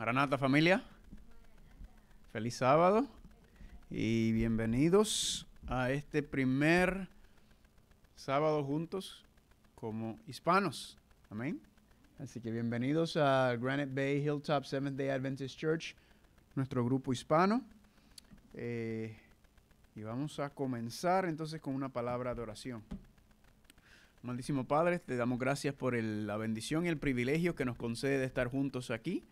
Maranata familia, feliz sábado y bienvenidos a este primer sábado juntos como hispanos. Amén. Así que bienvenidos a Granite Bay Hilltop Seventh Day Adventist Church, nuestro grupo hispano. Eh, y vamos a comenzar entonces con una palabra de oración. Maldísimo Padre, te damos gracias por la bendición y el privilegio que nos concede de estar juntos aquí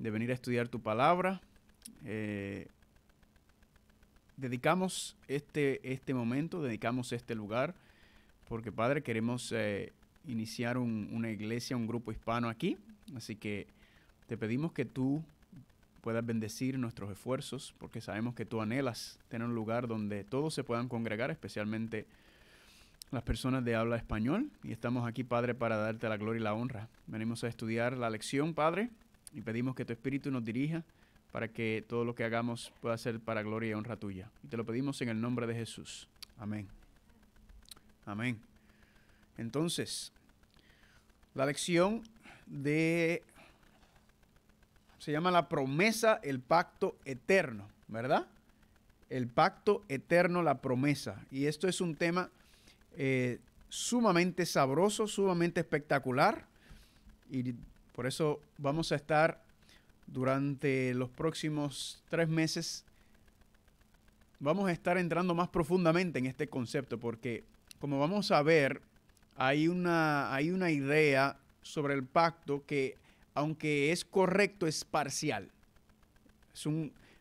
de venir a estudiar tu palabra. Eh, dedicamos este, este momento, dedicamos este lugar, porque Padre, queremos eh, iniciar una iglesia, un grupo hispano aquí, así que te pedimos que tú puedas bendecir nuestros esfuerzos, porque sabemos que tú anhelas tener un lugar donde todos se puedan congregar, especialmente las personas de habla español. Y estamos aquí, Padre, para darte la gloria y la honra. Venimos a estudiar la lección, Padre, y pedimos que tu Espíritu nos dirija para que todo lo que hagamos pueda ser para gloria y honra tuya. Y te lo pedimos en el nombre de Jesús. Amén. Amén. Entonces, la lección de... Se llama la promesa, el pacto eterno, ¿verdad? El pacto eterno, la promesa. Y esto es un tema eh, sumamente sabroso, sumamente espectacular. Y por eso vamos a estar durante los próximos tres meses, vamos a estar entrando más profundamente en este concepto, porque como vamos a ver, hay una, hay una idea sobre el pacto que, aunque es correcto, es parcial.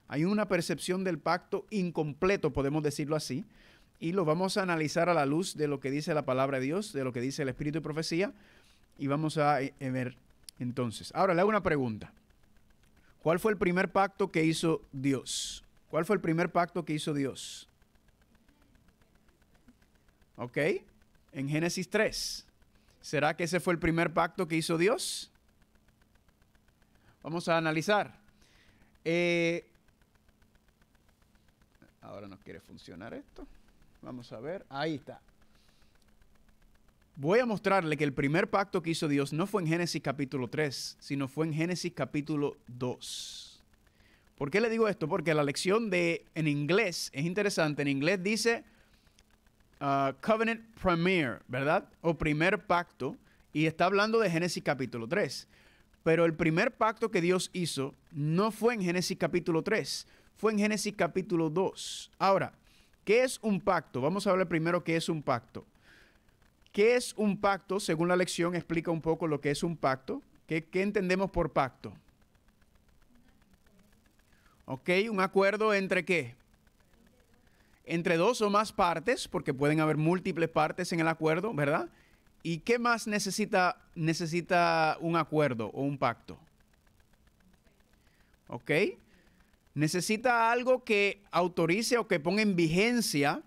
hay una percepción del pacto incompleto, podemos decirlo así, y lo vamos a analizar a la luz de lo que dice la palabra de Dios, de lo que dice el Espíritu y Profecía, y vamos a eh, eh, ver entonces, ahora le hago una pregunta. ¿Cuál fue el primer pacto que hizo Dios? ¿Cuál fue el primer pacto que hizo Dios? ¿Ok? En Génesis 3. ¿Será que ese fue el primer pacto que hizo Dios? Vamos a analizar. Eh, ahora no quiere funcionar esto. Vamos a ver. Ahí está. Voy a mostrarle que el primer pacto que hizo Dios no fue en Génesis capítulo 3, sino fue en Génesis capítulo 2. ¿Por qué le digo esto? Porque la lección de en inglés es interesante. En inglés dice uh, Covenant Premier, ¿verdad? O primer pacto. Y está hablando de Génesis capítulo 3. Pero el primer pacto que Dios hizo no fue en Génesis capítulo 3, fue en Génesis capítulo 2. Ahora, ¿qué es un pacto? Vamos a hablar primero qué es un pacto. ¿Qué es un pacto? Según la lección explica un poco lo que es un pacto. ¿Qué, entendemos por pacto? ¿Ok? ¿Un acuerdo entre qué? Entre dos o más partes, porque pueden haber múltiples partes en el acuerdo, ¿verdad? ¿Y qué más necesita, necesita un acuerdo o un pacto? ¿Ok? Necesita algo que autorice o que ponga en vigencia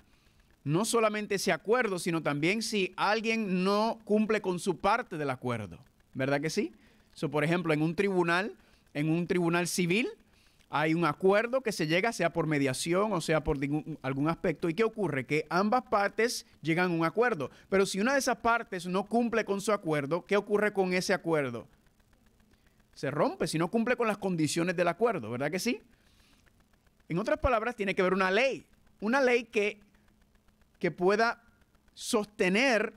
no solamente ese acuerdo, sino también si alguien no cumple con su parte del acuerdo. ¿Verdad que sí? por ejemplo, en un tribunal, en un tribunal civil, hay un acuerdo que se llega, sea por mediación o sea por algún aspecto. ¿Y qué ocurre? Que ambas partes llegan a un acuerdo. Pero si una de esas partes no cumple con su acuerdo, ¿qué ocurre con ese acuerdo? Se rompe si no cumple con las condiciones del acuerdo, ¿verdad que sí? En otras palabras, tiene que haber una ley. Una ley que que pueda sostener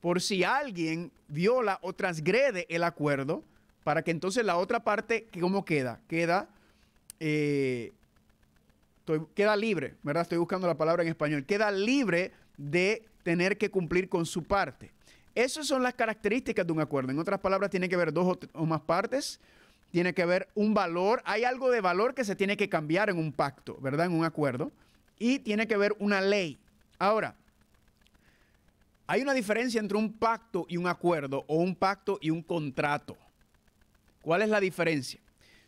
por si alguien viola o transgrede el acuerdo, para que entonces la otra parte, ¿cómo queda? Queda, eh, queda libre, ¿verdad? Estoy buscando la palabra en español. Queda libre de tener que cumplir con su parte. Esas son las características de un acuerdo. En otras palabras, tiene que haber dos o más partes, tiene que haber un valor, hay algo de valor que se tiene que cambiar en un pacto, ¿verdad? En un acuerdo. Y tiene que haber una ley. Ahora, hay una diferencia entre un pacto y un acuerdo o un pacto y un contrato. ¿Cuál es la diferencia?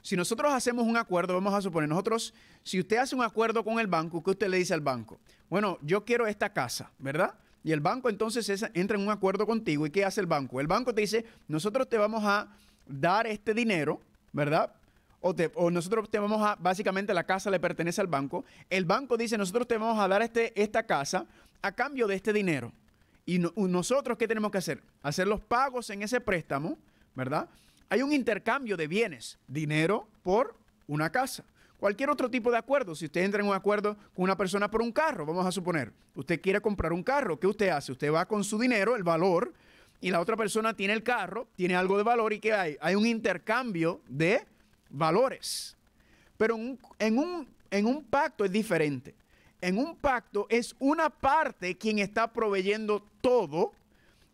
Si nosotros hacemos un acuerdo, vamos a suponer, nosotros, si usted hace un acuerdo con el banco, ¿qué usted le dice al banco? Bueno, yo quiero esta casa, ¿verdad? Y el banco entonces entra en un acuerdo contigo. ¿Y qué hace el banco? El banco te dice, nosotros te vamos a dar este dinero, ¿verdad? o, nosotros te vamos a, básicamente la casa le pertenece al banco, el banco dice, nosotros te vamos a dar este, esta casa a cambio de este dinero. Y nosotros, ¿qué tenemos que hacer? Hacer los pagos en ese préstamo, ¿verdad? Hay un intercambio de bienes, dinero por una casa. Cualquier otro tipo de acuerdo, si usted entra en un acuerdo con una persona por un carro, vamos a suponer, usted quiere comprar un carro, ¿qué usted hace? Usted va con su dinero, el valor, y la otra persona tiene el carro, tiene algo de valor, ¿y qué hay? Hay un intercambio de valores. Pero en un, en un, pacto es diferente. En un pacto es una parte quien está proveyendo todo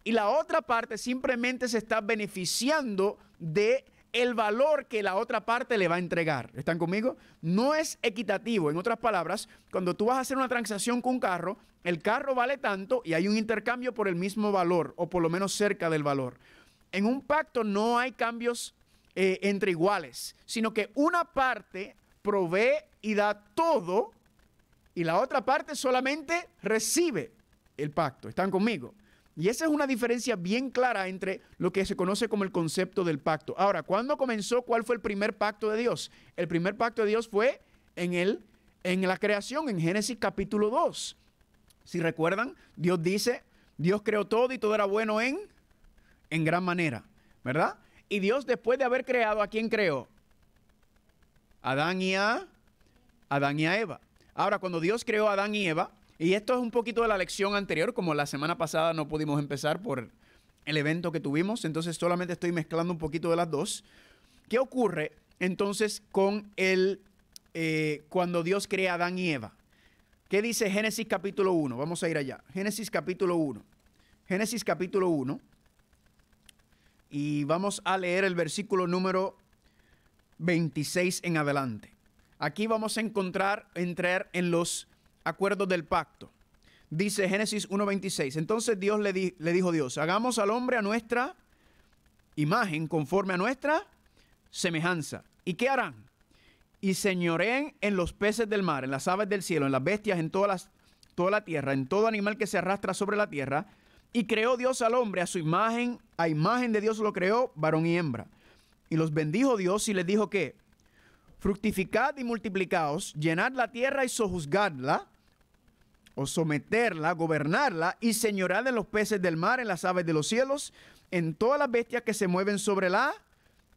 y la otra parte simplemente se está beneficiando de el valor que la otra parte le va a entregar. ¿Están conmigo? No es equitativo. En otras palabras, cuando tú vas a hacer una transacción con un carro, el carro vale tanto y hay un intercambio por el mismo valor o por lo menos cerca del valor. En un pacto no hay cambios eh, entre iguales, sino que una parte provee y da todo y la otra parte solamente recibe el pacto. ¿Están conmigo? Y esa es una diferencia bien clara entre lo que se conoce como el concepto del pacto. Ahora, ¿cuándo comenzó? ¿Cuál fue el primer pacto de Dios? El primer pacto de Dios fue en, el, en la creación, en Génesis capítulo 2. Si recuerdan, Dios dice, Dios creó todo y todo era bueno en, en gran manera, ¿verdad? Y Dios después de haber creado, ¿a quién creó? Adán y a Adán y a Eva. Ahora, cuando Dios creó a Adán y Eva, y esto es un poquito de la lección anterior, como la semana pasada no pudimos empezar por el evento que tuvimos, entonces solamente estoy mezclando un poquito de las dos. ¿Qué ocurre entonces con el eh, cuando Dios crea a Adán y Eva? ¿Qué dice Génesis capítulo 1? Vamos a ir allá. Génesis capítulo 1. Génesis capítulo 1 y vamos a leer el versículo número 26 en adelante. Aquí vamos a encontrar, entrar en los acuerdos del pacto. Dice Génesis 1.26, entonces Dios le, dijo le dijo Dios, hagamos al hombre a nuestra imagen, conforme a nuestra semejanza. ¿Y qué harán? Y señoreen en los peces del mar, en las aves del cielo, en las bestias, en todas toda la tierra, en todo animal que se arrastra sobre la tierra y creó Dios al hombre a su imagen, a imagen de Dios lo creó, varón y hembra. Y los bendijo Dios y les dijo que, fructificad y multiplicaos, llenad la tierra y sojuzgadla, o someterla, gobernarla, y señorad en los peces del mar, en las aves de los cielos, en todas las bestias que se mueven sobre la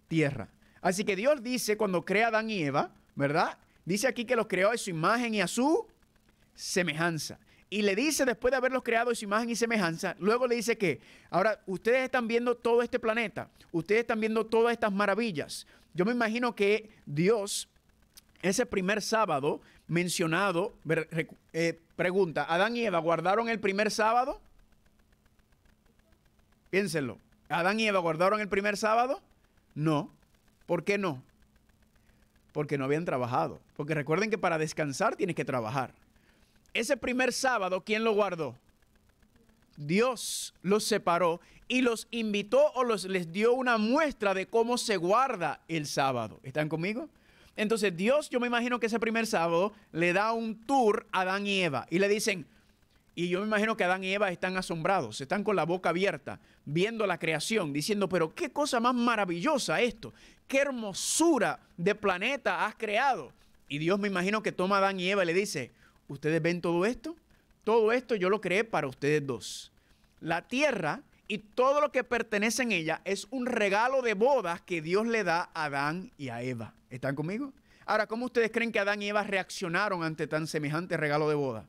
tierra. Así que Dios dice cuando crea a Adán y Eva, ¿verdad? Dice aquí que los creó a su imagen y a su semejanza. Y le dice, después de haberlos creado su imagen y semejanza, luego le dice que, ahora ustedes están viendo todo este planeta, ustedes están viendo todas estas maravillas. Yo me imagino que Dios, ese primer sábado mencionado, eh, pregunta, ¿Adán y Eva guardaron el primer sábado? Piénsenlo. ¿Adán y Eva guardaron el primer sábado? No. ¿Por qué no? Porque no habían trabajado. Porque recuerden que para descansar tienes que trabajar ese primer sábado, ¿quién lo guardó? Dios los separó y los invitó o les dio una muestra de cómo se guarda el sábado. ¿Están conmigo? Entonces Dios, yo me imagino que ese primer sábado le da un tour a Adán y Eva y le dicen, y yo me imagino que Adán y Eva están asombrados, están con la boca abierta, viendo la creación, diciendo, pero qué cosa más maravillosa esto, qué hermosura de planeta has creado. Y Dios me imagino que toma a Adán y Eva y le dice, Ustedes ven todo esto. Todo esto yo lo creé para ustedes dos. La tierra y todo lo que pertenece en ella es un regalo de bodas que Dios le da a Adán y a Eva. ¿Están conmigo? Ahora, ¿cómo ustedes creen que Adán y Eva reaccionaron ante tan semejante regalo de boda?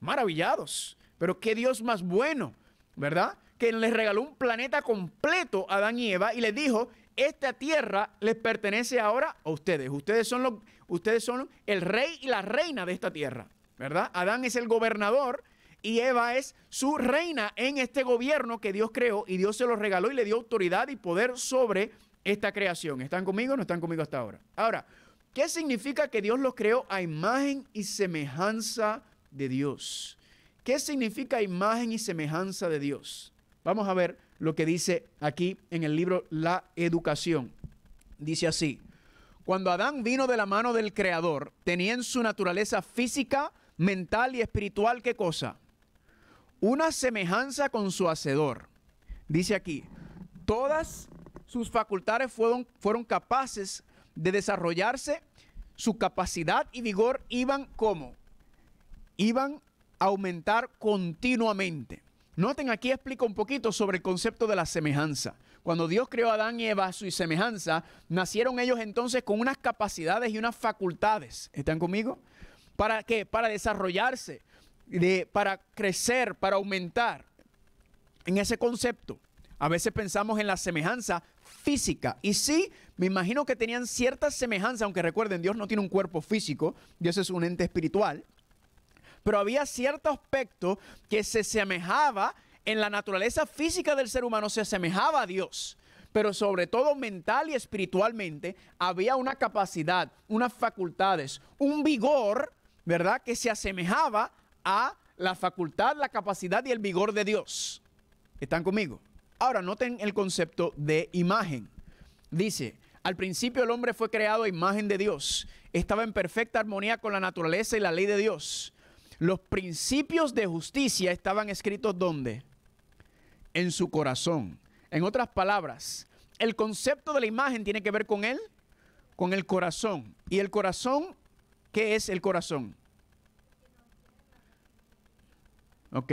Maravillados. Pero qué Dios más bueno, ¿verdad? Que les regaló un planeta completo a Adán y Eva y les dijo, esta tierra les pertenece ahora a ustedes. Ustedes son, los, ustedes son el rey y la reina de esta tierra, ¿verdad? Adán es el gobernador y Eva es su reina en este gobierno que Dios creó y Dios se lo regaló y le dio autoridad y poder sobre esta creación. ¿Están conmigo o no están conmigo hasta ahora? Ahora, ¿qué significa que Dios los creó a imagen y semejanza de Dios? ¿Qué significa imagen y semejanza de Dios? Vamos a ver lo que dice aquí en el libro La Educación. Dice así, cuando Adán vino de la mano del Creador, tenía en su naturaleza física, mental y espiritual, ¿qué cosa? Una semejanza con su Hacedor. Dice aquí, todas sus facultades fueron, fueron capaces de desarrollarse, su capacidad y vigor iban como? Iban a aumentar continuamente. Noten aquí explico un poquito sobre el concepto de la semejanza. Cuando Dios creó a Adán y Eva su semejanza, nacieron ellos entonces con unas capacidades y unas facultades. ¿Están conmigo? ¿Para qué? Para desarrollarse, para crecer, para aumentar. En ese concepto, a veces pensamos en la semejanza física. Y sí, me imagino que tenían cierta semejanza, aunque recuerden, Dios no tiene un cuerpo físico, Dios es un ente espiritual pero había cierto aspecto que se asemejaba en la naturaleza física del ser humano, se asemejaba a Dios pero sobre todo mental y espiritualmente, había una capacidad, unas facultades, un vigor, ¿verdad?, que se asemejaba a la facultad, la capacidad y el vigor de Dios. ¿Están conmigo? Ahora, noten el concepto de imagen. Dice, al principio el hombre fue creado a imagen de Dios, estaba en perfecta armonía con la naturaleza y la ley de Dios. Los principios de justicia estaban escritos ¿dónde? En su corazón. En otras palabras, el concepto de la imagen tiene que ver con él, con el corazón. ¿Y el corazón? ¿Qué es el corazón? Ok.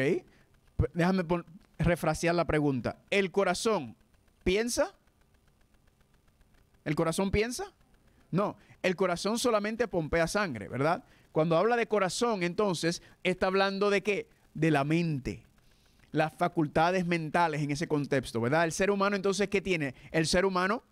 Déjame refrasear la pregunta. ¿El corazón piensa? ¿El corazón piensa? No, el corazón solamente pompea sangre, ¿verdad? Cuando habla de corazón, entonces, está hablando de qué? De la mente las facultades mentales en ese contexto, ¿verdad? El ser humano entonces, ¿qué tiene? El ser humano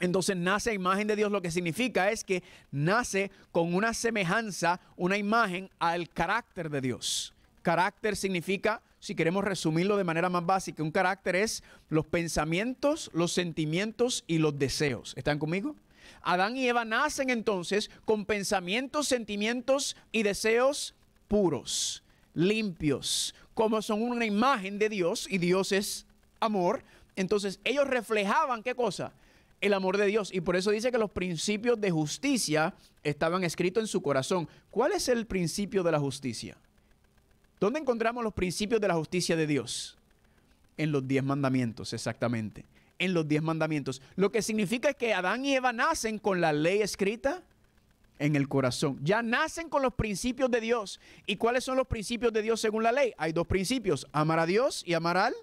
entonces nace a imagen de Dios, lo que significa es que nace con una semejanza, una imagen al carácter de Dios. Carácter significa, si queremos resumirlo de manera más básica, un carácter es los pensamientos, los sentimientos y los deseos. ¿Están conmigo? Adán y Eva nacen entonces con pensamientos, sentimientos y deseos puros, limpios, como son una imagen de Dios y Dios es amor. Entonces ellos reflejaban qué cosa? el amor de Dios. Y por eso dice que los principios de justicia estaban escritos en su corazón. ¿Cuál es el principio de la justicia? ¿Dónde encontramos los principios de la justicia de Dios? En los diez mandamientos, exactamente en los diez mandamientos. Lo que significa es que Adán y Eva nacen con la ley escrita en el corazón. Ya nacen con los principios de Dios. ¿Y cuáles son los principios de Dios según la ley? Hay dos principios, amar a Dios y amar al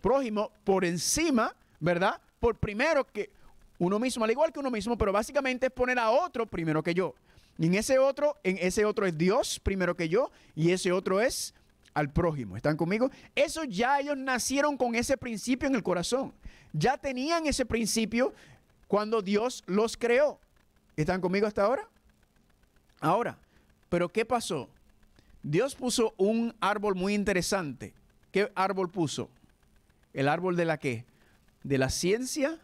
prójimo por encima, ¿verdad? Por primero que uno mismo, al igual que uno mismo, pero básicamente es poner a otro primero que yo. Y en ese otro, en ese otro es Dios primero que yo y ese otro es al prójimo. ¿Están conmigo? Eso ya ellos nacieron con ese principio en el corazón. Ya tenían ese principio cuando Dios los creó. ¿Están conmigo hasta ahora? Ahora, ¿pero qué pasó? Dios puso un árbol muy interesante. ¿Qué árbol puso? El árbol de la qué? De la ciencia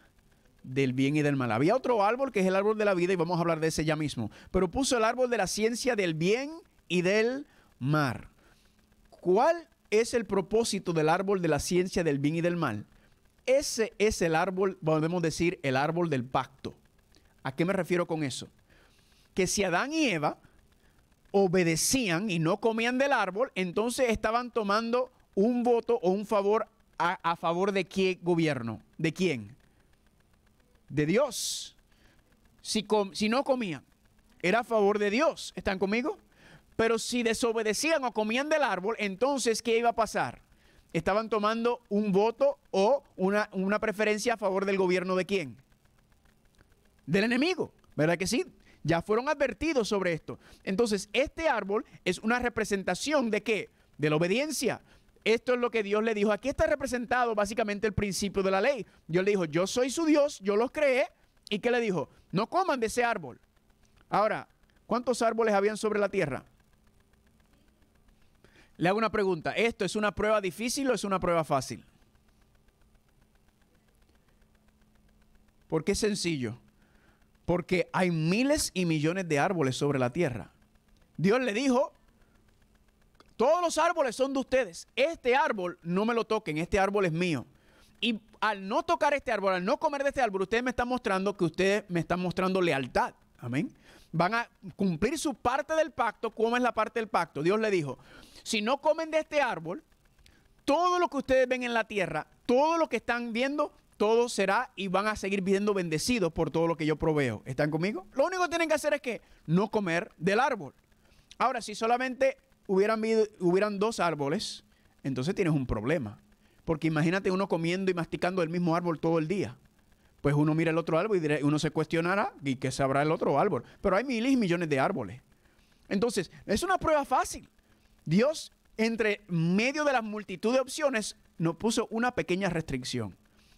del bien y del mal. Había otro árbol que es el árbol de la vida y vamos a hablar de ese ya mismo. Pero puso el árbol de la ciencia del bien y del mal, ¿Cuál es el propósito del árbol de la ciencia del bien y del mal? Ese es el árbol, podemos decir, el árbol del pacto. ¿A qué me refiero con eso? Que si Adán y Eva obedecían y no comían del árbol, entonces estaban tomando un voto o un favor a, favor de qué gobierno, de quién, de Dios. Si, si no comían, era a favor de Dios. ¿Están conmigo? Pero si desobedecían o comían del árbol, entonces, ¿qué iba a pasar? Estaban tomando un voto o una, preferencia a favor del gobierno de quién? Del enemigo, ¿verdad que sí? Ya fueron advertidos sobre esto. Entonces, este árbol es una representación de qué? De la obediencia. Esto es lo que Dios le dijo. Aquí está representado básicamente el principio de la ley. Dios le dijo, yo soy su Dios, yo los creé. ¿Y qué le dijo? No coman de ese árbol. Ahora, ¿cuántos árboles habían sobre la tierra? Le hago una pregunta. ¿Esto es una prueba difícil o es una prueba fácil? Porque es sencillo. Porque hay miles y millones de árboles sobre la tierra. Dios le dijo, todos los árboles son de ustedes. Este árbol no me lo toquen, este árbol es mío. Y al no tocar este árbol, al no comer de este árbol, ustedes me están mostrando que ustedes me están mostrando lealtad. Amén van a cumplir su parte del pacto. ¿Cómo es la parte del pacto? Dios le dijo, si no comen de este árbol, todo lo que ustedes ven en la tierra, todo lo que están viendo, todo será y van a seguir viendo bendecidos por todo lo que yo proveo. ¿Están conmigo? Lo único que tienen que hacer es que no comer del árbol. Ahora, si solamente hubieran, hubieran dos árboles, entonces tienes un problema. Porque imagínate uno comiendo y masticando el mismo árbol todo el día pues uno mira el otro árbol y uno se cuestionará y qué sabrá el otro árbol. Pero hay miles y millones de árboles. Entonces, es una prueba fácil. Dios, entre medio de la multitud de opciones, nos puso una pequeña restricción.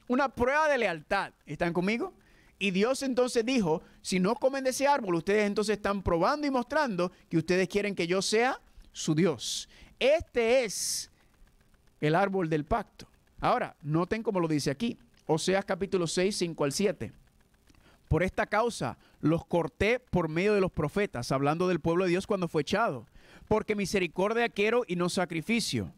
Una prueba de lealtad. ¿Están conmigo? Y Dios entonces dijo, si no comen de ese árbol, ustedes entonces están probando y mostrando que ustedes quieren que yo sea su Dios. Este es el árbol del pacto. Ahora, noten como lo dice aquí. Oseas capítulo 6, 5 al 7. Por esta causa los corté por medio de los profetas, hablando del pueblo de Dios cuando fue echado, porque misericordia quiero y no sacrificio,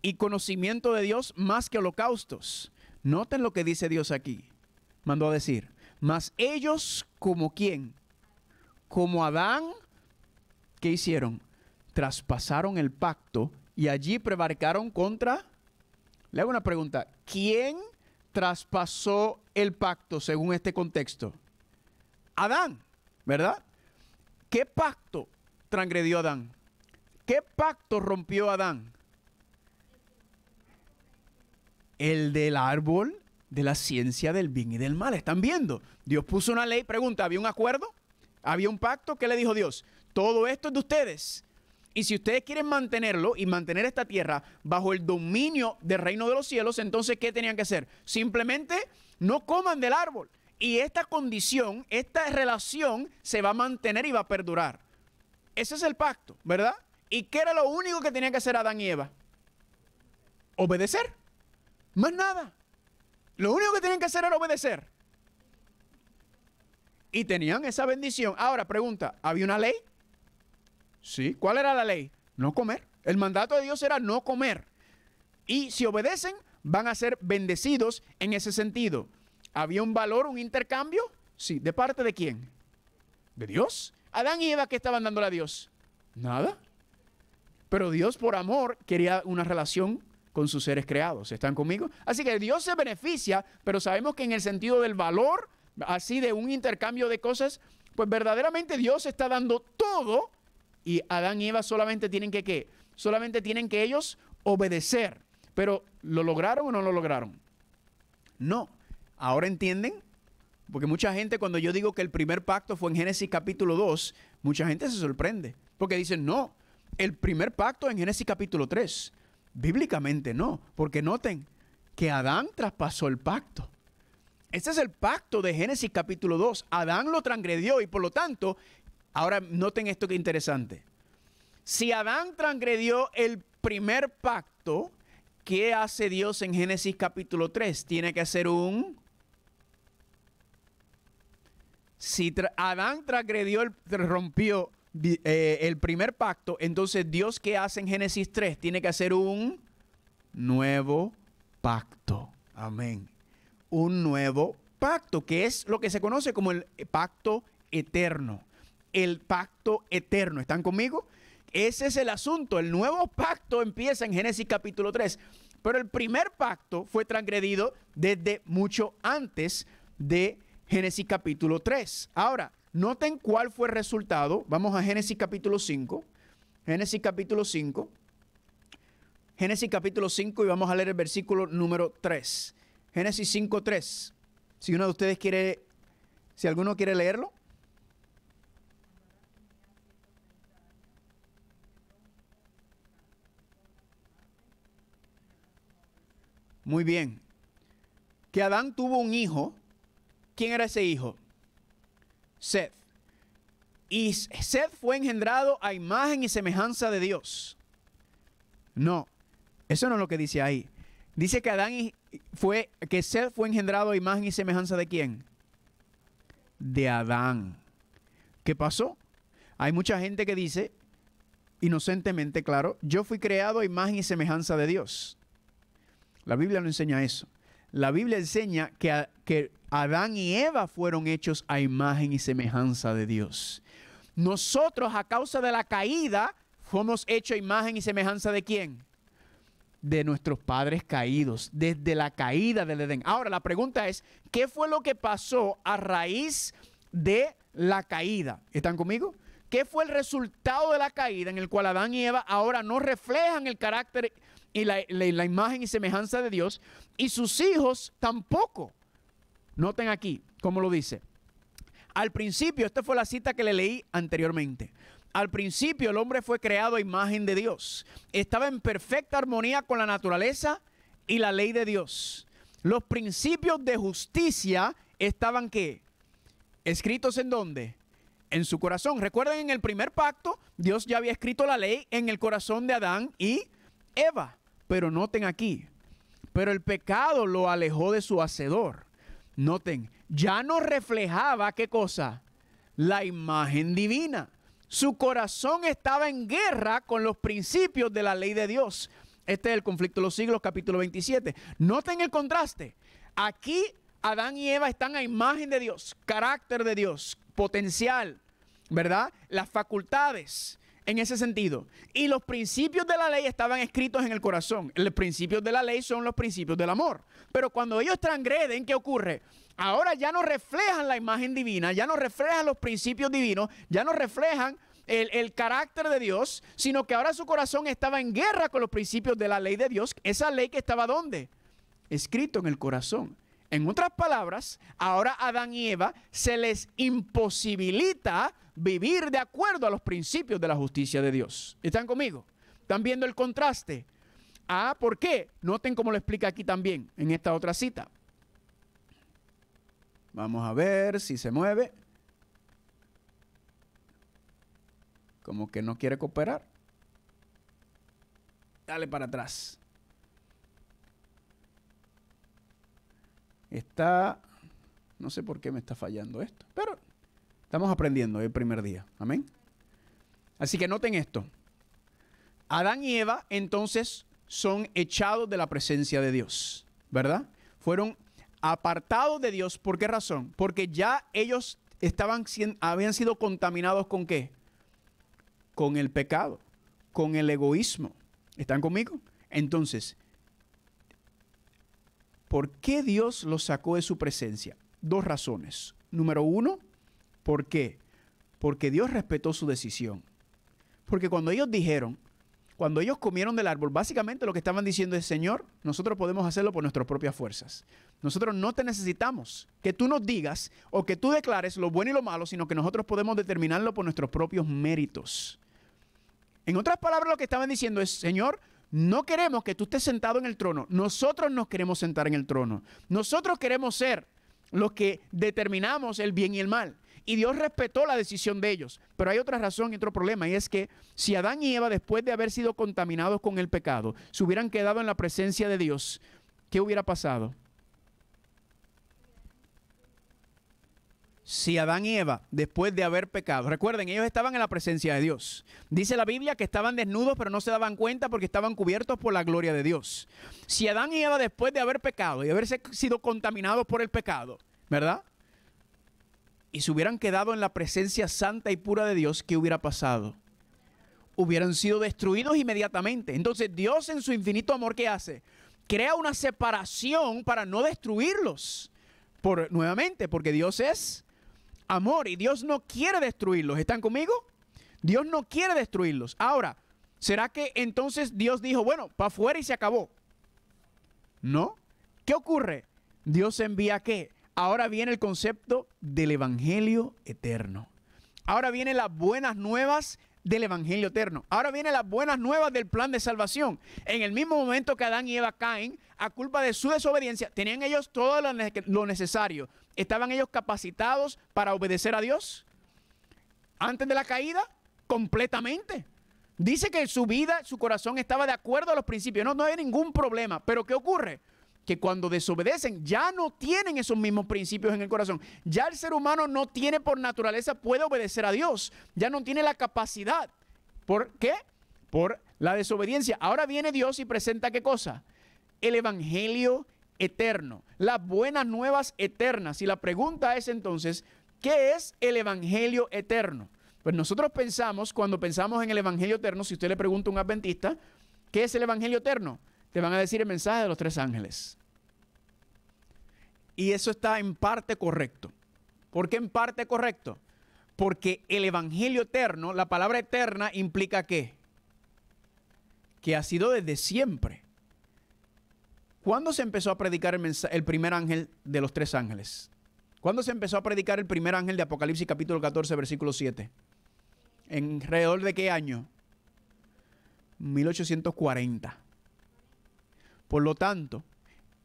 y conocimiento de Dios más que holocaustos. Noten lo que dice Dios aquí. Mandó a decir, mas ellos como quién, como Adán, ¿qué hicieron? Traspasaron el pacto y allí prebarcaron contra... Le hago una pregunta, ¿quién traspasó el pacto según este contexto? Adán, ¿verdad? ¿Qué pacto transgredió Adán? ¿Qué pacto rompió Adán? El del árbol de la ciencia del bien y del mal. ¿Están viendo? Dios puso una ley. Pregunta, ¿había un acuerdo? ¿Había un pacto? ¿Qué le dijo Dios? Todo esto es de ustedes, y si ustedes quieren mantenerlo y mantener esta tierra bajo el dominio del reino de los cielos, entonces ¿qué tenían que hacer? Simplemente no coman del árbol. Y esta condición, esta relación se va a mantener y va a perdurar. Ese es el pacto, ¿verdad? ¿Y qué era lo único que tenían que hacer Adán y Eva? Obedecer. Más nada. Lo único que tenían que hacer era obedecer. Y tenían esa bendición. Ahora, pregunta, ¿había una ley? Sí, ¿cuál era la ley? No comer. El mandato de Dios era no comer. Y si obedecen, van a ser bendecidos en ese sentido. ¿Había un valor, un intercambio? Sí, ¿de parte de quién? ¿De Dios? Adán y Eva, ¿qué estaban dándole a Dios? Nada. Pero Dios por amor quería una relación con sus seres creados. ¿Están conmigo? Así que Dios se beneficia, pero sabemos que en el sentido del valor, así de un intercambio de cosas, pues verdaderamente Dios está dando todo y Adán y Eva solamente tienen que qué? Solamente tienen que ellos obedecer. Pero ¿lo lograron o no lo lograron? No. Ahora entienden. Porque mucha gente cuando yo digo que el primer pacto fue en Génesis capítulo 2, mucha gente se sorprende. Porque dicen, no, el primer pacto en Génesis capítulo 3. Bíblicamente no. Porque noten que Adán traspasó el pacto. Ese es el pacto de Génesis capítulo 2. Adán lo transgredió y por lo tanto Ahora noten esto que interesante. Si Adán transgredió el primer pacto, ¿qué hace Dios en Génesis capítulo 3? Tiene que hacer un... Si Adán transgredió, el, rompió eh, el primer pacto, entonces Dios que hace en Génesis 3 tiene que hacer un nuevo pacto. Amén. Un nuevo pacto, que es lo que se conoce como el pacto eterno el pacto eterno. ¿Están conmigo? Ese es el asunto. El nuevo pacto empieza en Génesis capítulo 3. Pero el primer pacto fue transgredido desde mucho antes de Génesis capítulo 3. Ahora, noten cuál fue el resultado. Vamos a Génesis capítulo 5. Génesis capítulo 5. Génesis capítulo 5 y vamos a leer el versículo número 3. Génesis 5, 3. Si uno de ustedes quiere, si alguno quiere leerlo. Muy bien. Que Adán tuvo un hijo. ¿Quién era ese hijo? Seth. Y Seth fue engendrado a imagen y semejanza de Dios. No, eso no es lo que dice ahí. Dice que Adán fue que Seth fue engendrado a imagen y semejanza de quién? De Adán. ¿Qué pasó? Hay mucha gente que dice, inocentemente, claro, yo fui creado a imagen y semejanza de Dios. La Biblia no enseña eso. La Biblia enseña que, que Adán y Eva fueron hechos a imagen y semejanza de Dios. Nosotros a causa de la caída fuimos hechos a imagen y semejanza de quién? de nuestros padres caídos, desde la caída del Edén. Ahora, la pregunta es, ¿qué fue lo que pasó a raíz de la caída? ¿Están conmigo? ¿Qué fue el resultado de la caída en el cual Adán y Eva ahora no reflejan el carácter y la, imagen y semejanza de Dios, y sus hijos tampoco. Noten aquí cómo lo dice. Al principio, esta fue la cita que le leí anteriormente. Al principio el hombre fue creado a imagen de Dios. Estaba en perfecta armonía con la naturaleza y la ley de Dios. Los principios de justicia estaban qué? Escritos en dónde? En su corazón. Recuerden, en el primer pacto, Dios ya había escrito la ley en el corazón de Adán y Eva. Pero noten aquí, pero el pecado lo alejó de su hacedor. Noten, ya no reflejaba qué cosa? La imagen divina. Su corazón estaba en guerra con los principios de la ley de Dios. Este es el conflicto de los siglos, capítulo 27. Noten el contraste. Aquí Adán y Eva están a imagen de Dios, carácter de Dios, potencial, ¿verdad? Las facultades en ese sentido. Y los principios de la ley estaban escritos en el corazón. Los principios de la ley son los principios del amor. Pero cuando ellos transgreden, ¿qué ocurre? Ahora ya no reflejan la imagen divina, ya no reflejan los principios divinos, ya no reflejan el, carácter de Dios, sino que ahora su corazón estaba en guerra con los principios de la ley de Dios. Esa ley que estaba ¿dónde? Escrito en el corazón. En otras palabras, ahora Adán y Eva se les imposibilita vivir de acuerdo a los principios de la justicia de Dios. ¿Están conmigo? ¿Están viendo el contraste? Ah, ¿por qué? Noten cómo lo explica aquí también, en esta otra cita. Vamos a ver si se mueve. Como que no quiere cooperar. Dale para atrás. Está, no sé por qué me está fallando esto, pero estamos aprendiendo el primer día. Amén. Así que noten esto. Adán y Eva entonces son echados de la presencia de Dios, ¿verdad? Fueron apartados de Dios. ¿Por qué razón? Porque ya ellos estaban, habían sido contaminados con qué? Con el pecado, con el egoísmo. ¿Están conmigo? Entonces, ¿Por qué Dios los sacó de su presencia? Dos razones. Número uno, ¿por qué? Porque Dios respetó su decisión. Porque cuando ellos dijeron, cuando ellos comieron del árbol, básicamente lo que estaban diciendo es, Señor, nosotros podemos hacerlo por nuestras propias fuerzas. Nosotros no te necesitamos que tú nos digas o que tú declares lo bueno y lo malo, sino que nosotros podemos determinarlo por nuestros propios méritos. En otras palabras, lo que estaban diciendo es, Señor, no queremos que tú estés sentado en el trono. Nosotros nos queremos sentar en el trono. Nosotros queremos ser los que determinamos el bien y el mal. Y Dios respetó la decisión de ellos. Pero hay otra razón y otro problema, y es que si Adán y Eva, después de haber sido contaminados con el pecado, se hubieran quedado en la presencia de Dios, ¿qué hubiera pasado? si Adán y Eva, después de haber pecado, recuerden, ellos estaban en la presencia de Dios. Dice la Biblia que estaban desnudos, pero no se daban cuenta porque estaban cubiertos por la gloria de Dios. Si Adán y Eva, después de haber pecado y haberse sido contaminados por el pecado, ¿verdad? Y se hubieran quedado en la presencia santa y pura de Dios, ¿qué hubiera pasado? Hubieran sido destruidos inmediatamente. Entonces Dios en su infinito amor, ¿qué hace? Crea una separación para no destruirlos. Por, nuevamente, porque Dios es amor y Dios no quiere destruirlos. ¿Están conmigo? Dios no quiere destruirlos. Ahora, ¿será que entonces Dios dijo, bueno, para afuera y se acabó? No. ¿Qué ocurre? Dios envía qué? Ahora viene el concepto del Evangelio eterno. Ahora vienen las buenas nuevas del Evangelio eterno. Ahora vienen las buenas nuevas del plan de salvación. En el mismo momento que Adán y Eva caen, a culpa de su desobediencia, tenían ellos todo lo necesario. ¿Estaban ellos capacitados para obedecer a Dios? Antes de la caída, completamente. Dice que su vida, su corazón estaba de acuerdo a los principios. No, no hay ningún problema. Pero ¿qué ocurre? que cuando desobedecen ya no tienen esos mismos principios en el corazón. Ya el ser humano no tiene por naturaleza, puede obedecer a Dios, ya no tiene la capacidad. ¿Por qué? Por la desobediencia. Ahora viene Dios y presenta qué cosa? El Evangelio eterno, las buenas nuevas eternas. Y la pregunta es entonces, ¿qué es el Evangelio eterno? Pues nosotros pensamos, cuando pensamos en el Evangelio eterno, si usted le pregunta a un adventista, ¿qué es el Evangelio eterno? te van a decir el mensaje de los tres ángeles. Y eso está en parte correcto. ¿Por qué en parte correcto? Porque el Evangelio eterno, la palabra eterna, implica qué? Que ha sido desde siempre. ¿Cuándo se empezó a predicar el, primer ángel de los tres ángeles? ¿Cuándo se empezó a predicar el primer ángel de Apocalipsis capítulo 14, versículo 7? ¿En alrededor de qué año? 1840. Por lo tanto,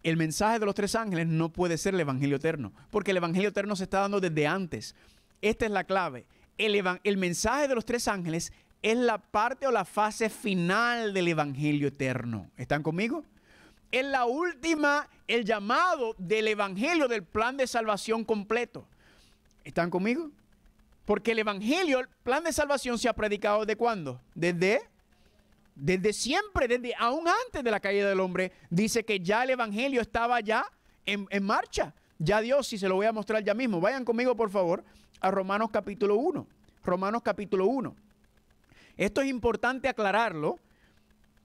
el mensaje de los tres ángeles no puede ser el Evangelio eterno, porque el Evangelio eterno se está dando desde antes. Esta es la clave. El, mensaje de los tres ángeles es la parte o la fase final del Evangelio eterno. ¿Están conmigo? Es la última, el llamado del Evangelio, del plan de salvación completo. ¿Están conmigo? Porque el Evangelio, el plan de salvación se ha predicado desde cuándo? Desde desde siempre, desde aún antes de la caída del hombre, dice que ya el Evangelio estaba ya en, marcha. Ya Dios, y se lo voy a mostrar ya mismo. Vayan conmigo, por favor, a Romanos capítulo 1. Romanos capítulo 1. Esto es importante aclararlo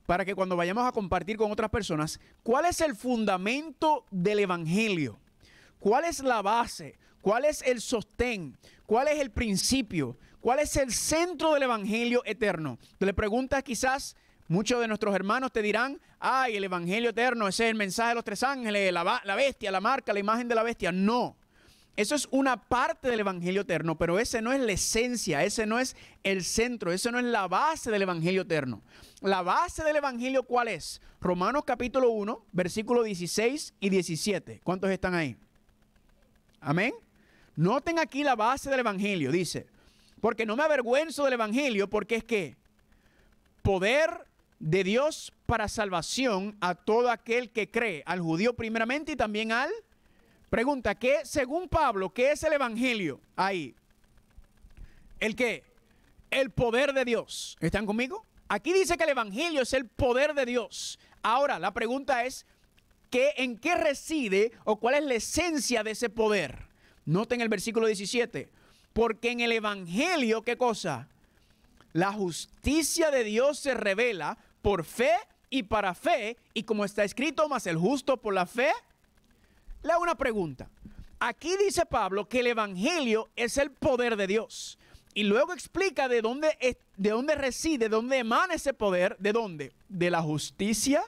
para que cuando vayamos a compartir con otras personas, ¿cuál es el fundamento del Evangelio? ¿Cuál es la base? ¿Cuál es el sostén? ¿Cuál es el principio? ¿Cuál es el centro del Evangelio eterno? Te le preguntas quizás, muchos de nuestros hermanos te dirán, ay, el Evangelio eterno, ese es el mensaje de los tres ángeles, la, bestia, la marca, la imagen de la bestia. No, eso es una parte del Evangelio eterno, pero ese no es la esencia, ese no es el centro, ese no es la base del Evangelio eterno. La base del Evangelio, ¿cuál es? Romanos capítulo 1, versículos 16 y 17. ¿Cuántos están ahí? Amén. Noten aquí la base del Evangelio. Dice, porque no me avergüenzo del Evangelio, porque es que poder de Dios para salvación a todo aquel que cree, al judío primeramente y también al... Pregunta, ¿qué, según Pablo, qué es el Evangelio ahí? ¿El qué? El poder de Dios. ¿Están conmigo? Aquí dice que el Evangelio es el poder de Dios. Ahora, la pregunta es, ¿qué, ¿en qué reside o cuál es la esencia de ese poder? Noten el versículo 17. Porque en el Evangelio, ¿qué cosa? La justicia de Dios se revela por fe y para fe, y como está escrito, más el justo por la fe. Le hago una pregunta. Aquí dice Pablo que el Evangelio es el poder de Dios. Y luego explica de dónde, de dónde reside, de dónde emana ese poder, de dónde, de la justicia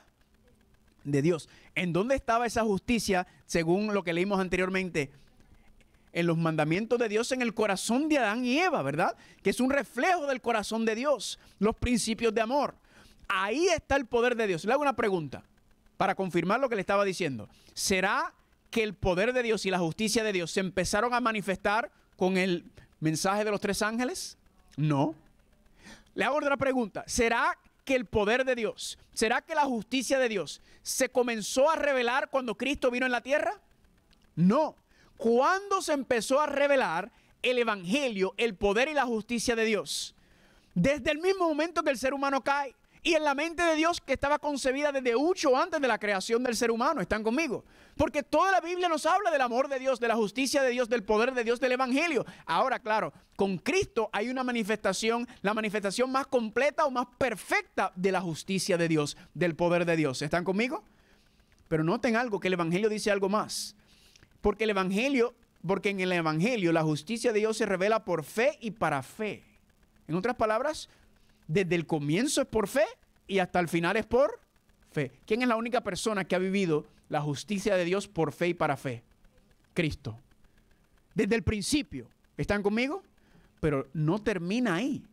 de Dios. ¿En dónde estaba esa justicia, según lo que leímos anteriormente, en los mandamientos de Dios en el corazón de Adán y Eva, ¿verdad? Que es un reflejo del corazón de Dios, los principios de amor. Ahí está el poder de Dios. Le hago una pregunta para confirmar lo que le estaba diciendo. ¿Será que el poder de Dios y la justicia de Dios se empezaron a manifestar con el mensaje de los tres ángeles? No. Le hago otra pregunta. ¿Será que el poder de Dios, será que la justicia de Dios se comenzó a revelar cuando Cristo vino en la tierra? No cuando se empezó a revelar el Evangelio, el poder y la justicia de Dios. Desde el mismo momento que el ser humano cae y en la mente de Dios que estaba concebida desde mucho antes de la creación del ser humano. ¿Están conmigo? Porque toda la Biblia nos habla del amor de Dios, de la justicia de Dios, del poder de Dios, del Evangelio. Ahora, claro, con Cristo hay una manifestación, la manifestación más completa o más perfecta de la justicia de Dios, del poder de Dios. ¿Están conmigo? Pero noten algo, que el Evangelio dice algo más. Porque el Evangelio, porque en el Evangelio la justicia de Dios se revela por fe y para fe. En otras palabras, desde el comienzo es por fe y hasta el final es por fe. ¿Quién es la única persona que ha vivido la justicia de Dios por fe y para fe? Cristo. Desde el principio. ¿Están conmigo? Pero no termina ahí.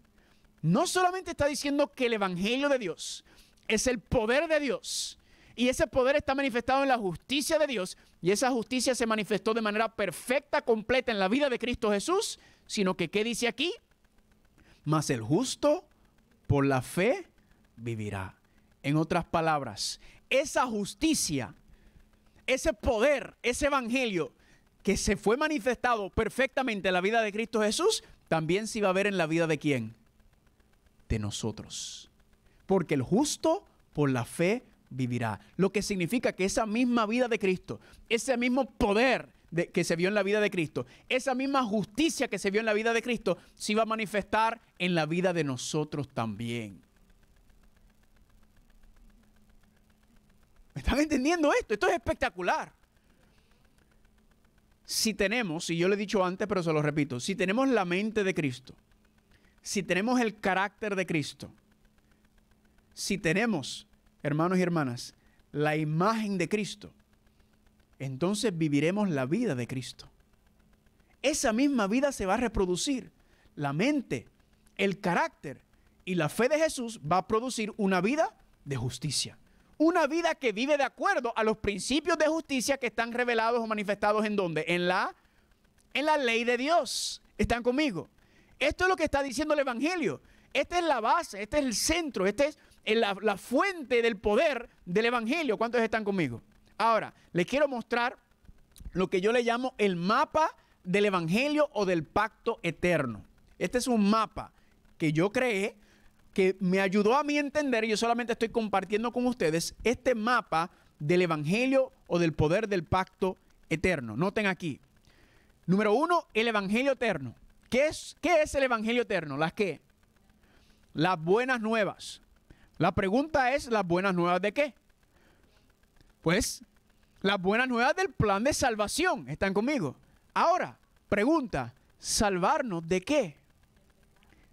No solamente está diciendo que el Evangelio de Dios es el poder de Dios y ese poder está manifestado en la justicia de Dios. Y esa justicia se manifestó de manera perfecta, completa en la vida de Cristo Jesús. Sino que, ¿qué dice aquí? Mas el justo por la fe vivirá. En otras palabras, esa justicia, ese poder, ese evangelio que se fue manifestado perfectamente en la vida de Cristo Jesús, también se iba a ver en la vida de quién? De nosotros. Porque el justo por la fe vivirá. Lo que significa que esa misma vida de Cristo, ese mismo poder que se vio en la vida de Cristo, esa misma justicia que se vio en la vida de Cristo, se va a manifestar en la vida de nosotros también. ¿Me están entendiendo esto? Esto es espectacular. Si tenemos, y yo lo he dicho antes, pero se lo repito, si tenemos la mente de Cristo, si tenemos el carácter de Cristo, si tenemos hermanos y hermanas, la imagen de Cristo, entonces viviremos la vida de Cristo. Esa misma vida se va a reproducir. La mente, el carácter y la fe de Jesús va a producir una vida de justicia. Una vida que vive de acuerdo a los principios de justicia que están revelados o manifestados en dónde? En la, en la ley de Dios. ¿Están conmigo? Esto es lo que está diciendo el Evangelio. Esta es la base, este es el centro, este es la, fuente del poder del Evangelio. ¿Cuántos están conmigo? Ahora, les quiero mostrar lo que yo le llamo el mapa del Evangelio o del pacto eterno. Este es un mapa que yo creé, que me ayudó a mí entender, y yo solamente estoy compartiendo con ustedes este mapa del Evangelio o del poder del pacto eterno. Noten aquí. Número uno, el Evangelio eterno. ¿Qué es, qué es el Evangelio eterno? ¿Las qué? Las buenas nuevas. La pregunta es, ¿las buenas nuevas de qué? Pues las buenas nuevas del plan de salvación. ¿Están conmigo? Ahora, pregunta, ¿salvarnos de qué?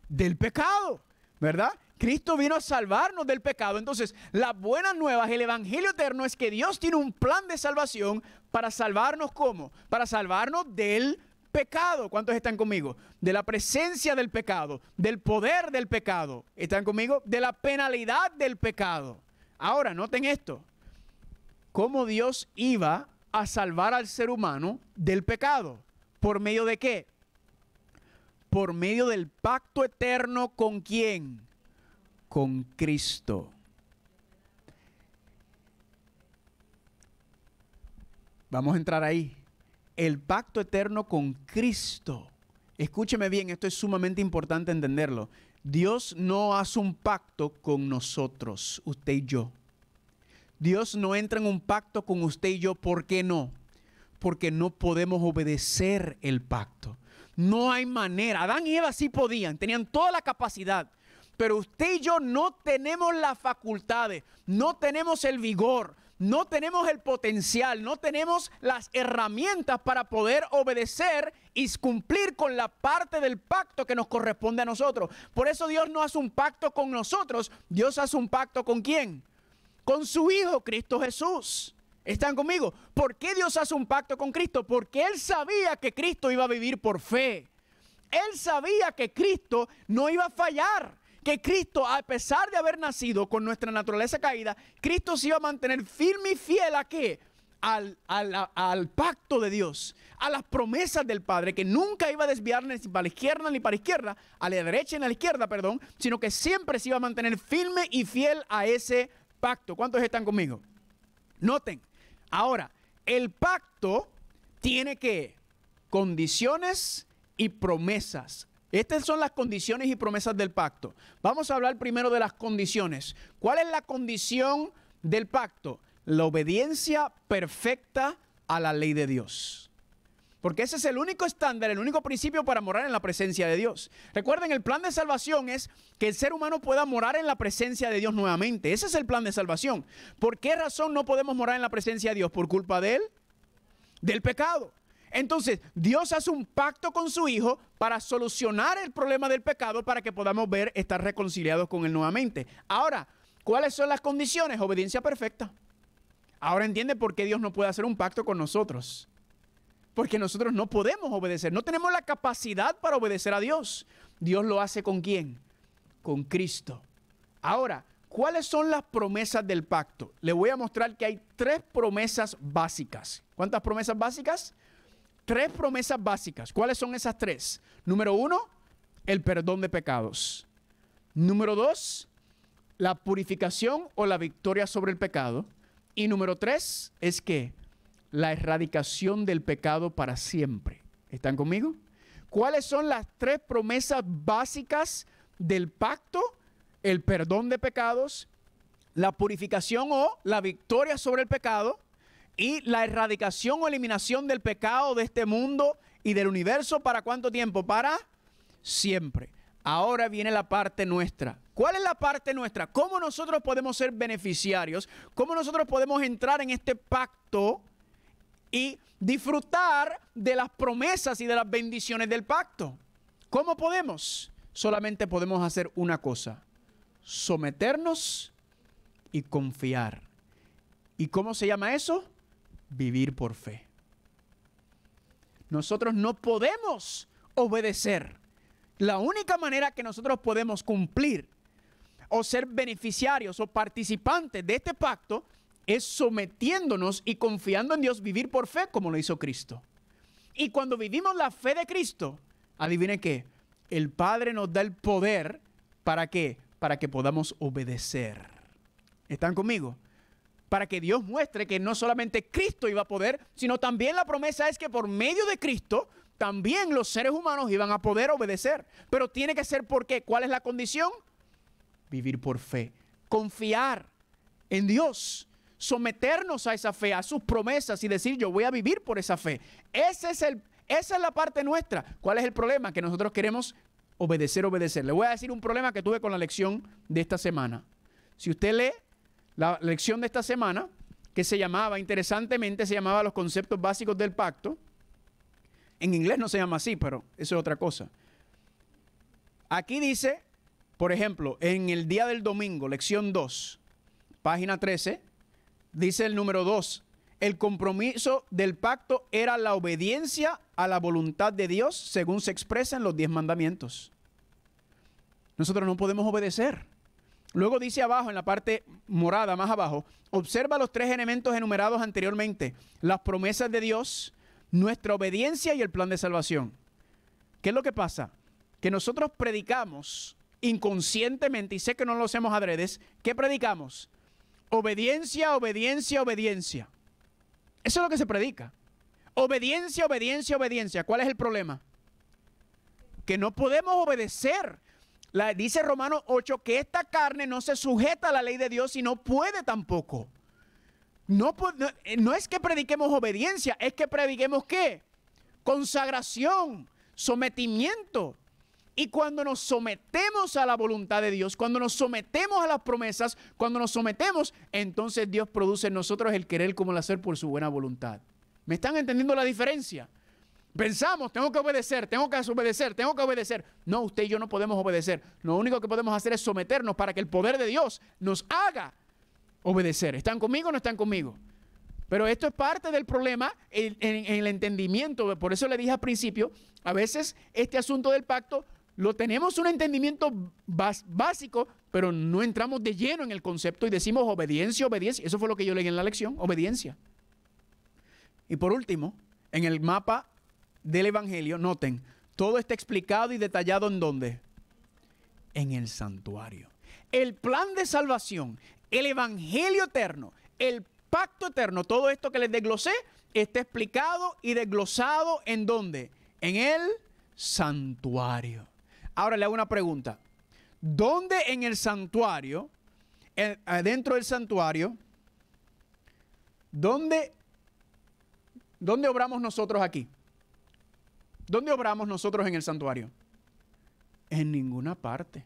Del pecado, ¿verdad? Cristo vino a salvarnos del pecado. Entonces, las buenas nuevas, el Evangelio eterno es que Dios tiene un plan de salvación para salvarnos ¿cómo? Para salvarnos del pecado. ¿Cuántos están conmigo? De la presencia del pecado, del poder del pecado. ¿Están conmigo? De la penalidad del pecado. Ahora, noten esto. ¿Cómo Dios iba a salvar al ser humano del pecado? ¿Por medio de qué? Por medio del pacto eterno con quién? Con Cristo. Vamos a entrar ahí el pacto eterno con Cristo. Escúcheme bien, esto es sumamente importante entenderlo. Dios no hace un pacto con nosotros, usted y yo. Dios no entra en un pacto con usted y yo, ¿por qué no? Porque no podemos obedecer el pacto. No hay manera. Adán y Eva sí podían, tenían toda la capacidad. Pero usted y yo no tenemos las facultades, no tenemos el vigor, no tenemos el potencial, no tenemos las herramientas para poder obedecer y cumplir con la parte del pacto que nos corresponde a nosotros. Por eso Dios no hace un pacto con nosotros, Dios hace un pacto con quién? Con su Hijo, Cristo Jesús. ¿Están conmigo? ¿Por qué Dios hace un pacto con Cristo? Porque Él sabía que Cristo iba a vivir por fe. Él sabía que Cristo no iba a fallar que Cristo, a pesar de haber nacido con nuestra naturaleza caída, Cristo se iba a mantener firme y fiel a qué? Al, pacto de Dios, a las promesas del Padre, que nunca iba a desviar ni para la izquierda ni para la izquierda, a la derecha ni a la izquierda, perdón, sino que siempre se iba a mantener firme y fiel a ese pacto. ¿Cuántos están conmigo? Noten, ahora, el pacto tiene que condiciones y promesas. Estas son las condiciones y promesas del pacto. Vamos a hablar primero de las condiciones. ¿Cuál es la condición del pacto? La obediencia perfecta a la ley de Dios. Porque ese es el único estándar, el único principio para morar en la presencia de Dios. Recuerden, el plan de salvación es que el ser humano pueda morar en la presencia de Dios nuevamente. Ese es el plan de salvación. ¿Por qué razón no podemos morar en la presencia de Dios? ¿Por culpa de él? Del pecado. Entonces, Dios hace un pacto con su Hijo para solucionar el problema del pecado para que podamos ver estar reconciliados con Él nuevamente. Ahora, ¿cuáles son las condiciones? Obediencia perfecta. Ahora entiende por qué Dios no puede hacer un pacto con nosotros. Porque nosotros no podemos obedecer, no tenemos la capacidad para obedecer a Dios. Dios lo hace con quién? Con Cristo. Ahora, ¿cuáles son las promesas del pacto? Le voy a mostrar que hay tres promesas básicas. ¿Cuántas promesas básicas? tres promesas básicas. ¿Cuáles son esas tres? Número uno, el perdón de pecados. Número dos, la purificación o la victoria sobre el pecado. Y número tres es que la erradicación del pecado para siempre. ¿Están conmigo? ¿Cuáles son las tres promesas básicas del pacto? El perdón de pecados, la purificación o la victoria sobre el pecado y la erradicación o eliminación del pecado de este mundo y del universo para cuánto tiempo? Para siempre. Ahora viene la parte nuestra. ¿Cuál es la parte nuestra? ¿Cómo nosotros podemos ser beneficiarios? ¿Cómo nosotros podemos entrar en este pacto y disfrutar de las promesas y de las bendiciones del pacto? ¿Cómo podemos? Solamente podemos hacer una cosa, someternos y confiar. ¿Y cómo se llama eso? vivir por fe. Nosotros no podemos obedecer. La única manera que nosotros podemos cumplir o ser beneficiarios o participantes de este pacto es sometiéndonos y confiando en Dios, vivir por fe como lo hizo Cristo. Y cuando vivimos la fe de Cristo, adivinen qué, el Padre nos da el poder para qué, para que podamos obedecer. ¿Están conmigo? para que Dios muestre que no solamente Cristo iba a poder, sino también la promesa es que por medio de Cristo también los seres humanos iban a poder obedecer. Pero tiene que ser por qué. ¿Cuál es la condición? Vivir por fe, confiar en Dios, someternos a esa fe, a sus promesas y decir yo voy a vivir por esa fe. es el, esa es la parte nuestra. ¿Cuál es el problema? Que nosotros queremos obedecer, obedecer. Le voy a decir un problema que tuve con la lección de esta semana. Si usted lee la lección de esta semana, que se llamaba, interesantemente, se llamaba Los conceptos básicos del pacto. En inglés no se llama así, pero eso es otra cosa. Aquí dice, por ejemplo, en el día del domingo, lección 2, página 13, dice el número 2, el compromiso del pacto era la obediencia a la voluntad de Dios según se expresa en los diez mandamientos. Nosotros no podemos obedecer. Luego dice abajo, en la parte morada, más abajo, observa los tres elementos enumerados anteriormente, las promesas de Dios, nuestra obediencia y el plan de salvación. ¿Qué es lo que pasa? Que nosotros predicamos inconscientemente, y sé que no lo hacemos adredes, ¿qué predicamos? Obediencia, obediencia, obediencia. Eso es lo que se predica. Obediencia, obediencia, obediencia. ¿Cuál es el problema? Que no podemos obedecer dice Romanos 8 que esta carne no se sujeta a la ley de Dios y no puede tampoco. Eh, no, es que prediquemos obediencia, es que prediquemos qué? Consagración, sometimiento. Y cuando nos sometemos a la voluntad de Dios, cuando nos sometemos a las promesas, cuando nos sometemos, entonces Dios produce en nosotros el querer como el hacer por su buena voluntad. ¿Me están entendiendo la diferencia? Pensamos, tengo que obedecer, tengo que obedecer, tengo que obedecer. No, usted y yo no podemos obedecer. Lo único que podemos hacer es someternos para que el poder de Dios nos haga obedecer. ¿Están conmigo o no están conmigo? Pero esto es parte del problema en, el entendimiento. Por eso le dije al principio, a veces este asunto del pacto lo tenemos un entendimiento básico, pero no entramos de lleno en el concepto y decimos obediencia, obediencia. Eso fue lo que yo leí en la lección, obediencia. Y por último, en el mapa del Evangelio, noten, todo está explicado y detallado en dónde? En el santuario. El plan de salvación, el Evangelio eterno, el pacto eterno, todo esto que les desglosé, está explicado y desglosado en dónde? En el santuario. Ahora le hago una pregunta. ¿Dónde en el santuario, eh, Dentro del santuario, dónde, dónde obramos nosotros aquí? ¿Dónde obramos nosotros en el santuario? En ninguna parte.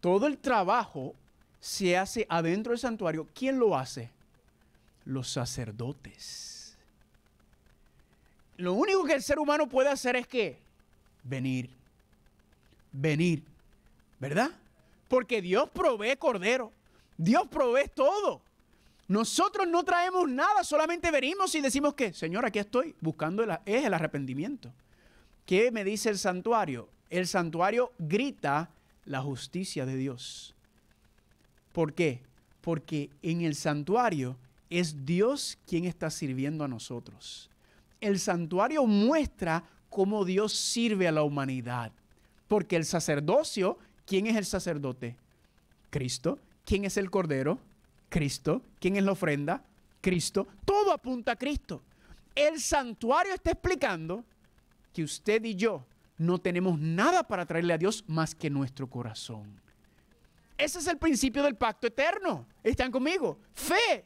Todo el trabajo se hace adentro del santuario. ¿Quién lo hace? Los sacerdotes. Lo único que el ser humano puede hacer es que venir, venir, ¿verdad? Porque Dios provee cordero, Dios provee todo. Nosotros no traemos nada, solamente venimos y decimos que, Señor, aquí estoy, buscando el, es el arrepentimiento. ¿Qué me dice el santuario? El santuario grita la justicia de Dios. ¿Por qué? Porque en el santuario es Dios quien está sirviendo a nosotros. El santuario muestra cómo Dios sirve a la humanidad. Porque el sacerdocio, ¿quién es el sacerdote? Cristo. ¿Quién es el Cordero? Cristo. ¿Quién es la ofrenda? Cristo. Todo apunta a Cristo. El santuario está explicando que usted y yo no tenemos nada para traerle a Dios más que nuestro corazón. Ese es el principio del pacto eterno. ¿Están conmigo? Fe.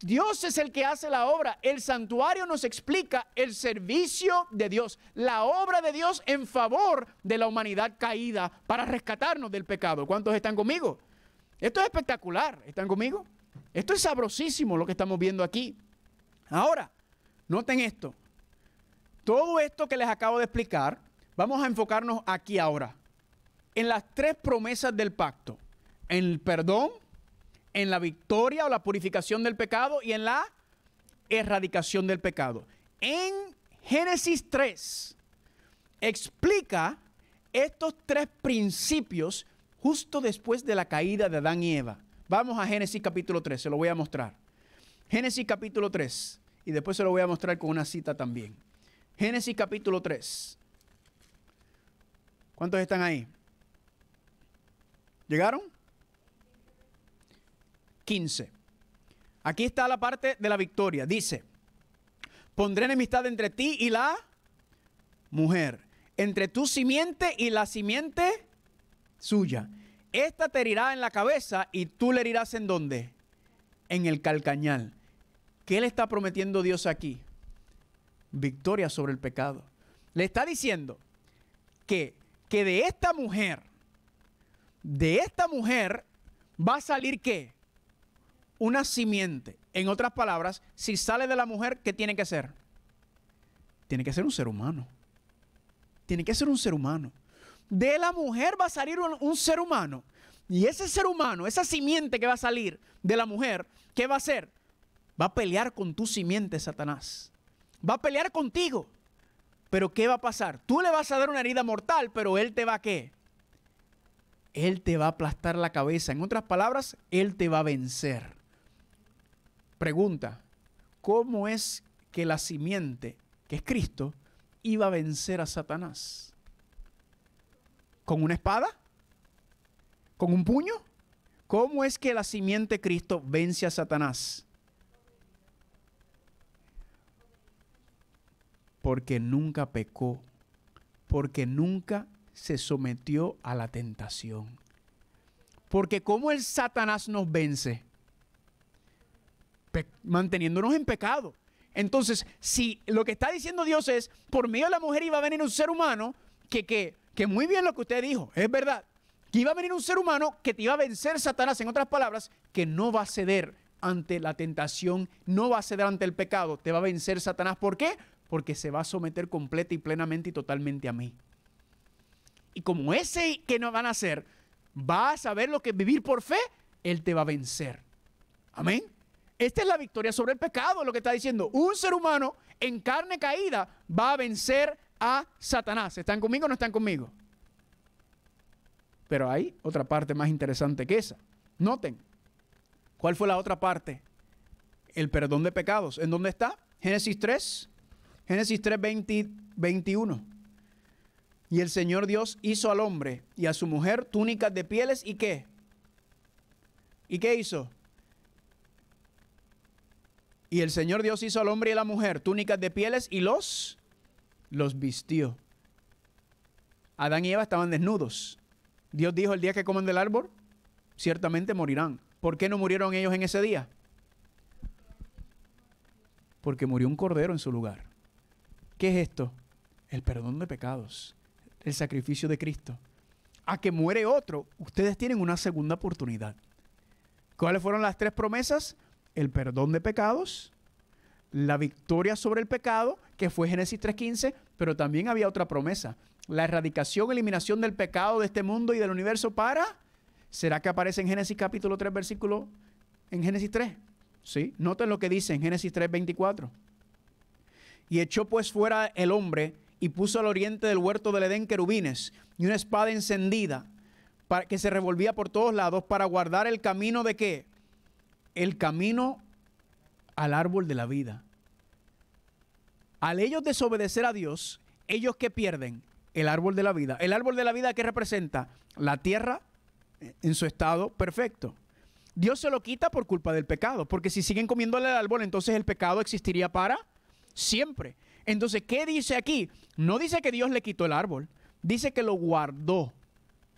Dios es el que hace la obra. El santuario nos explica el servicio de Dios, la obra de Dios en favor de la humanidad caída para rescatarnos del pecado. ¿Cuántos están conmigo? Esto es espectacular. ¿Están conmigo? Esto es sabrosísimo lo que estamos viendo aquí. Ahora, noten esto. Todo esto que les acabo de explicar, vamos a enfocarnos aquí ahora, en las tres promesas del pacto, en el perdón, en la victoria o la purificación del pecado y en la erradicación del pecado. En Génesis 3 explica estos tres principios justo después de la caída de Adán y Eva. Vamos a Génesis capítulo 3, se lo voy a mostrar. Génesis capítulo 3, y después se lo voy a mostrar con una cita también. Génesis capítulo 3. ¿Cuántos están ahí? ¿Llegaron? 15. Aquí está la parte de la victoria. Dice, pondré enemistad entre ti y la mujer, entre tu simiente y la simiente suya. Esta te herirá en la cabeza y tú le herirás en dónde? En el calcañal. ¿Qué le está prometiendo Dios aquí? Victoria sobre el pecado. Le está diciendo que, que de esta mujer, de esta mujer va a salir qué? Una simiente. En otras palabras, si sale de la mujer, ¿qué tiene que ser? Tiene que ser un ser humano. Tiene que ser un ser humano de la mujer va a salir un, ser humano. Y ese ser humano, esa simiente que va a salir de la mujer, ¿qué va a hacer? Va a pelear con tu simiente, Satanás. Va a pelear contigo. Pero ¿qué va a pasar? Tú le vas a dar una herida mortal, pero él te va a qué? Él te va a aplastar la cabeza. En otras palabras, él te va a vencer. Pregunta, ¿cómo es que la simiente, que es Cristo, iba a vencer a Satanás? ¿Con una espada? ¿Con un puño? ¿Cómo es que la simiente Cristo vence a Satanás? Porque nunca pecó, porque nunca se sometió a la tentación. Porque ¿cómo el Satanás nos vence? manteniéndonos en pecado. Entonces, si lo que está diciendo Dios es, por medio de la mujer iba a venir un ser humano que, que que muy bien lo que usted dijo, es verdad, que iba a venir un ser humano que te iba a vencer Satanás, en otras palabras, que no va a ceder ante la tentación, no va a ceder ante el pecado, te va a vencer Satanás. ¿Por qué? Porque se va a someter completa y plenamente y totalmente a mí. Y como ese que no van a hacer, va a saber lo que es vivir por fe, él te va a vencer. Amén. Esta es la victoria sobre el pecado, lo que está diciendo. Un ser humano en carne caída va a vencer a Satanás. ¿Están conmigo o no están conmigo? Pero hay otra parte más interesante que esa. Noten, ¿cuál fue la otra parte? El perdón de pecados. ¿En dónde está? Génesis 3, Génesis 3, 21. Y el Señor Dios hizo al hombre y a su mujer túnicas de pieles y qué? ¿Y qué hizo? Y el Señor Dios hizo al hombre y a la mujer túnicas de pieles y los los vistió. Adán y Eva estaban desnudos. Dios dijo, el día que coman del árbol, ciertamente morirán. ¿Por qué no murieron ellos en ese día? Porque murió un cordero en su lugar. ¿Qué es esto? El perdón de pecados, el sacrificio de Cristo. A que muere otro, ustedes tienen una segunda oportunidad. ¿Cuáles fueron las tres promesas? El perdón de pecados, la victoria sobre el pecado, que fue Génesis 3.15, pero también había otra promesa, la erradicación, eliminación del pecado de este mundo y del universo para... ¿Será que aparece en Génesis capítulo 3, versículo en Génesis 3? Sí, noten lo que dice en Génesis 3.24. Y echó pues fuera el hombre y puso al oriente del huerto del Edén querubines y una espada encendida para, que se revolvía por todos lados para guardar el camino de qué? El camino al árbol de la vida. Al ellos desobedecer a Dios, ellos que pierden el árbol de la vida. El árbol de la vida que representa la tierra en su estado perfecto. Dios se lo quita por culpa del pecado, porque si siguen comiéndole el árbol, entonces el pecado existiría para siempre. Entonces, ¿qué dice aquí? No dice que Dios le quitó el árbol, dice que lo guardó.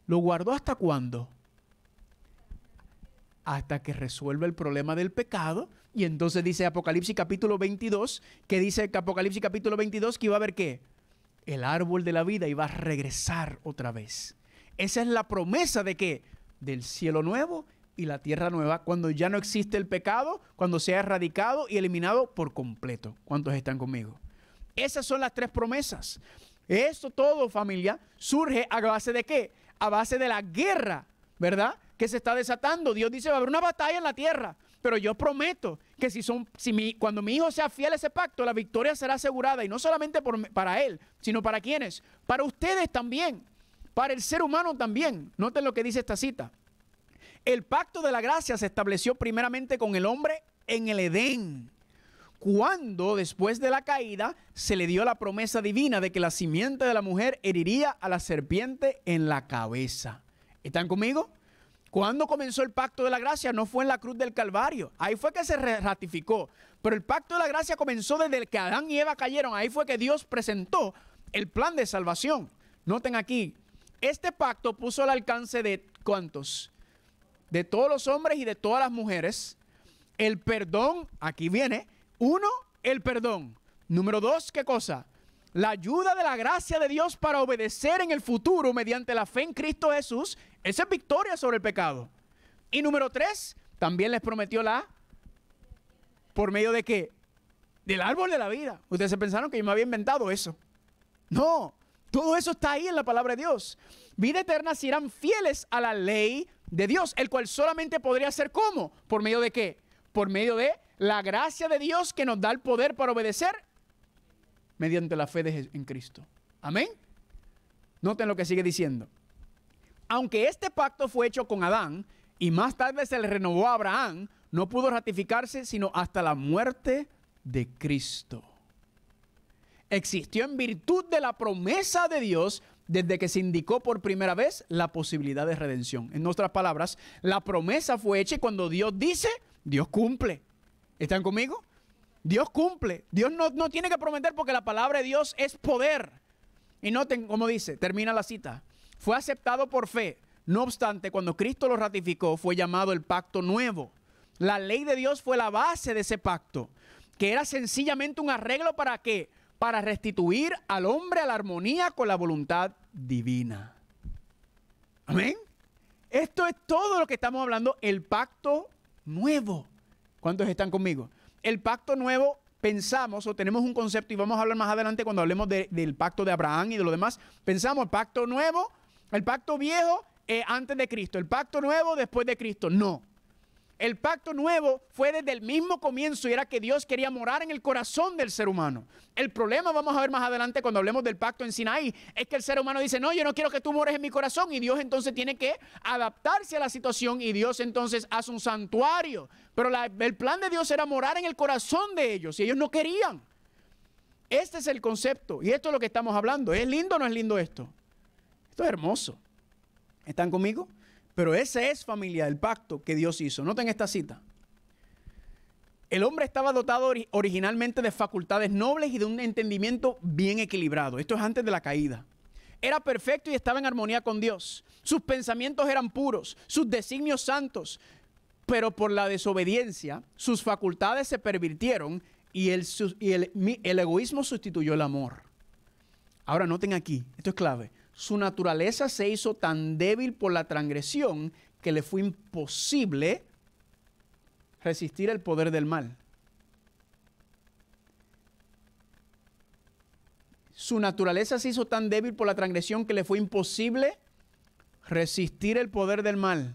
¿Lo guardó hasta cuándo? Hasta que resuelva el problema del pecado y entonces dice Apocalipsis capítulo 22, que dice Apocalipsis capítulo 22 que iba a haber qué? El árbol de la vida iba a regresar otra vez. Esa es la promesa de que del cielo nuevo y la tierra nueva, cuando ya no existe el pecado, cuando sea erradicado y eliminado por completo. ¿Cuántos están conmigo? Esas son las tres promesas. Esto todo, familia, surge a base de qué? A base de la guerra, ¿verdad? Que se está desatando. Dios dice, va a haber una batalla en la tierra. Pero yo prometo que si son, si mi, cuando mi hijo sea fiel a ese pacto, la victoria será asegurada. Y no solamente para él, sino para quienes. Para ustedes también. Para el ser humano también. Noten lo que dice esta cita. El pacto de la gracia se estableció primeramente con el hombre en el Edén. Cuando después de la caída se le dio la promesa divina de que la simiente de la mujer heriría a la serpiente en la cabeza. ¿Están conmigo? ¿Cuándo comenzó el pacto de la gracia? No fue en la cruz del Calvario. Ahí fue que se ratificó. Pero el pacto de la gracia comenzó desde que Adán y Eva cayeron. Ahí fue que Dios presentó el plan de salvación. Noten aquí, este pacto puso al alcance de cuántos? De todos los hombres y de todas las mujeres. El perdón, aquí viene. Uno, el perdón. Número dos, ¿qué cosa? La ayuda de la gracia de Dios para obedecer en el futuro mediante la fe en Cristo Jesús, esa es victoria sobre el pecado. Y número tres, también les prometió la por medio de qué? Del árbol de la vida. Ustedes se pensaron que yo me había inventado eso. No, todo eso está ahí en la palabra de Dios. Vida eterna si eran fieles a la ley de Dios, el cual solamente podría ser como, por medio de qué? Por medio de la gracia de Dios que nos da el poder para obedecer mediante la fe en Cristo. Amén. Noten lo que sigue diciendo. Aunque este pacto fue hecho con Adán y más tarde se le renovó a Abraham, no pudo ratificarse sino hasta la muerte de Cristo. Existió en virtud de la promesa de Dios desde que se indicó por primera vez la posibilidad de redención. En otras palabras, la promesa fue hecha y cuando Dios dice, Dios cumple. ¿Están conmigo? Dios cumple. Dios no, tiene que prometer porque la palabra de Dios es poder. Y noten cómo dice, termina la cita. Fue aceptado por fe. No obstante, cuando Cristo lo ratificó, fue llamado el pacto nuevo. La ley de Dios fue la base de ese pacto, que era sencillamente un arreglo para qué? Para restituir al hombre a la armonía con la voluntad divina. Amén. Esto es todo lo que estamos hablando, el pacto nuevo. ¿Cuántos están conmigo? el pacto nuevo pensamos o tenemos un concepto, y vamos a hablar más adelante cuando hablemos del pacto de Abraham y de lo demás, pensamos el pacto nuevo, el pacto viejo antes de Cristo, el pacto nuevo después de Cristo. No, el pacto nuevo fue desde el mismo comienzo y era que Dios quería morar en el corazón del ser humano. El problema, vamos a ver más adelante cuando hablemos del pacto en Sinaí, es que el ser humano dice, no, yo no quiero que tú mores en mi corazón y Dios entonces tiene que adaptarse a la situación y Dios entonces hace un santuario. Pero el plan de Dios era morar en el corazón de ellos y ellos no querían. Este es el concepto y esto es lo que estamos hablando. ¿Es lindo o no es lindo esto? Esto es hermoso. ¿Están conmigo? Pero esa es familia del pacto que Dios hizo. Noten esta cita. El hombre estaba dotado originalmente de facultades nobles y de un entendimiento bien equilibrado. Esto es antes de la caída. Era perfecto y estaba en armonía con Dios. Sus pensamientos eran puros, sus designios santos. Pero por la desobediencia, sus facultades se pervirtieron y el, el egoísmo sustituyó el amor. Ahora noten aquí, esto es clave su naturaleza se hizo tan débil por la transgresión que le fue imposible resistir el poder del mal. Su naturaleza se hizo tan débil por la transgresión que le fue imposible resistir el poder del mal.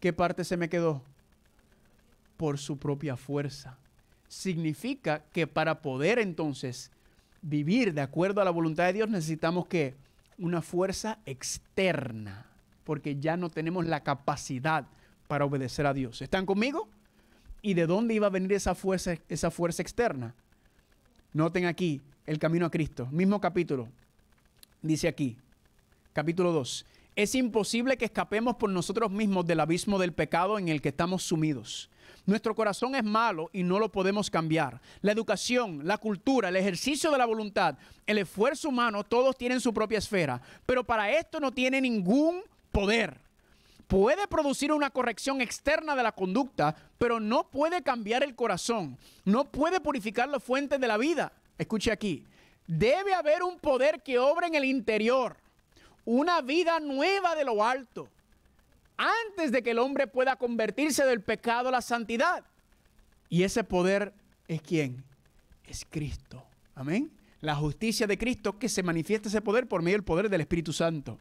¿Qué parte se me quedó? Por su propia fuerza. Significa que para poder entonces vivir de acuerdo a la voluntad de Dios, necesitamos que una fuerza externa, porque ya no tenemos la capacidad para obedecer a Dios. ¿Están conmigo? ¿Y de dónde iba a venir esa fuerza, esa fuerza externa? Noten aquí el camino a Cristo, mismo capítulo. Dice aquí, capítulo 2. Es imposible que escapemos por nosotros mismos del abismo del pecado en el que estamos sumidos. Nuestro corazón es malo y no lo podemos cambiar. La educación, la cultura, el ejercicio de la voluntad, el esfuerzo humano, todos tienen su propia esfera, pero para esto no tiene ningún poder. Puede producir una corrección externa de la conducta, pero no puede cambiar el corazón, no puede purificar las fuentes de la vida. Escuche aquí, debe haber un poder que obra en el interior una vida nueva de lo alto, antes de que el hombre pueda convertirse del pecado a la santidad. Y ese poder es quién? Es Cristo. Amén. La justicia de Cristo que se manifiesta ese poder por medio del poder del Espíritu Santo.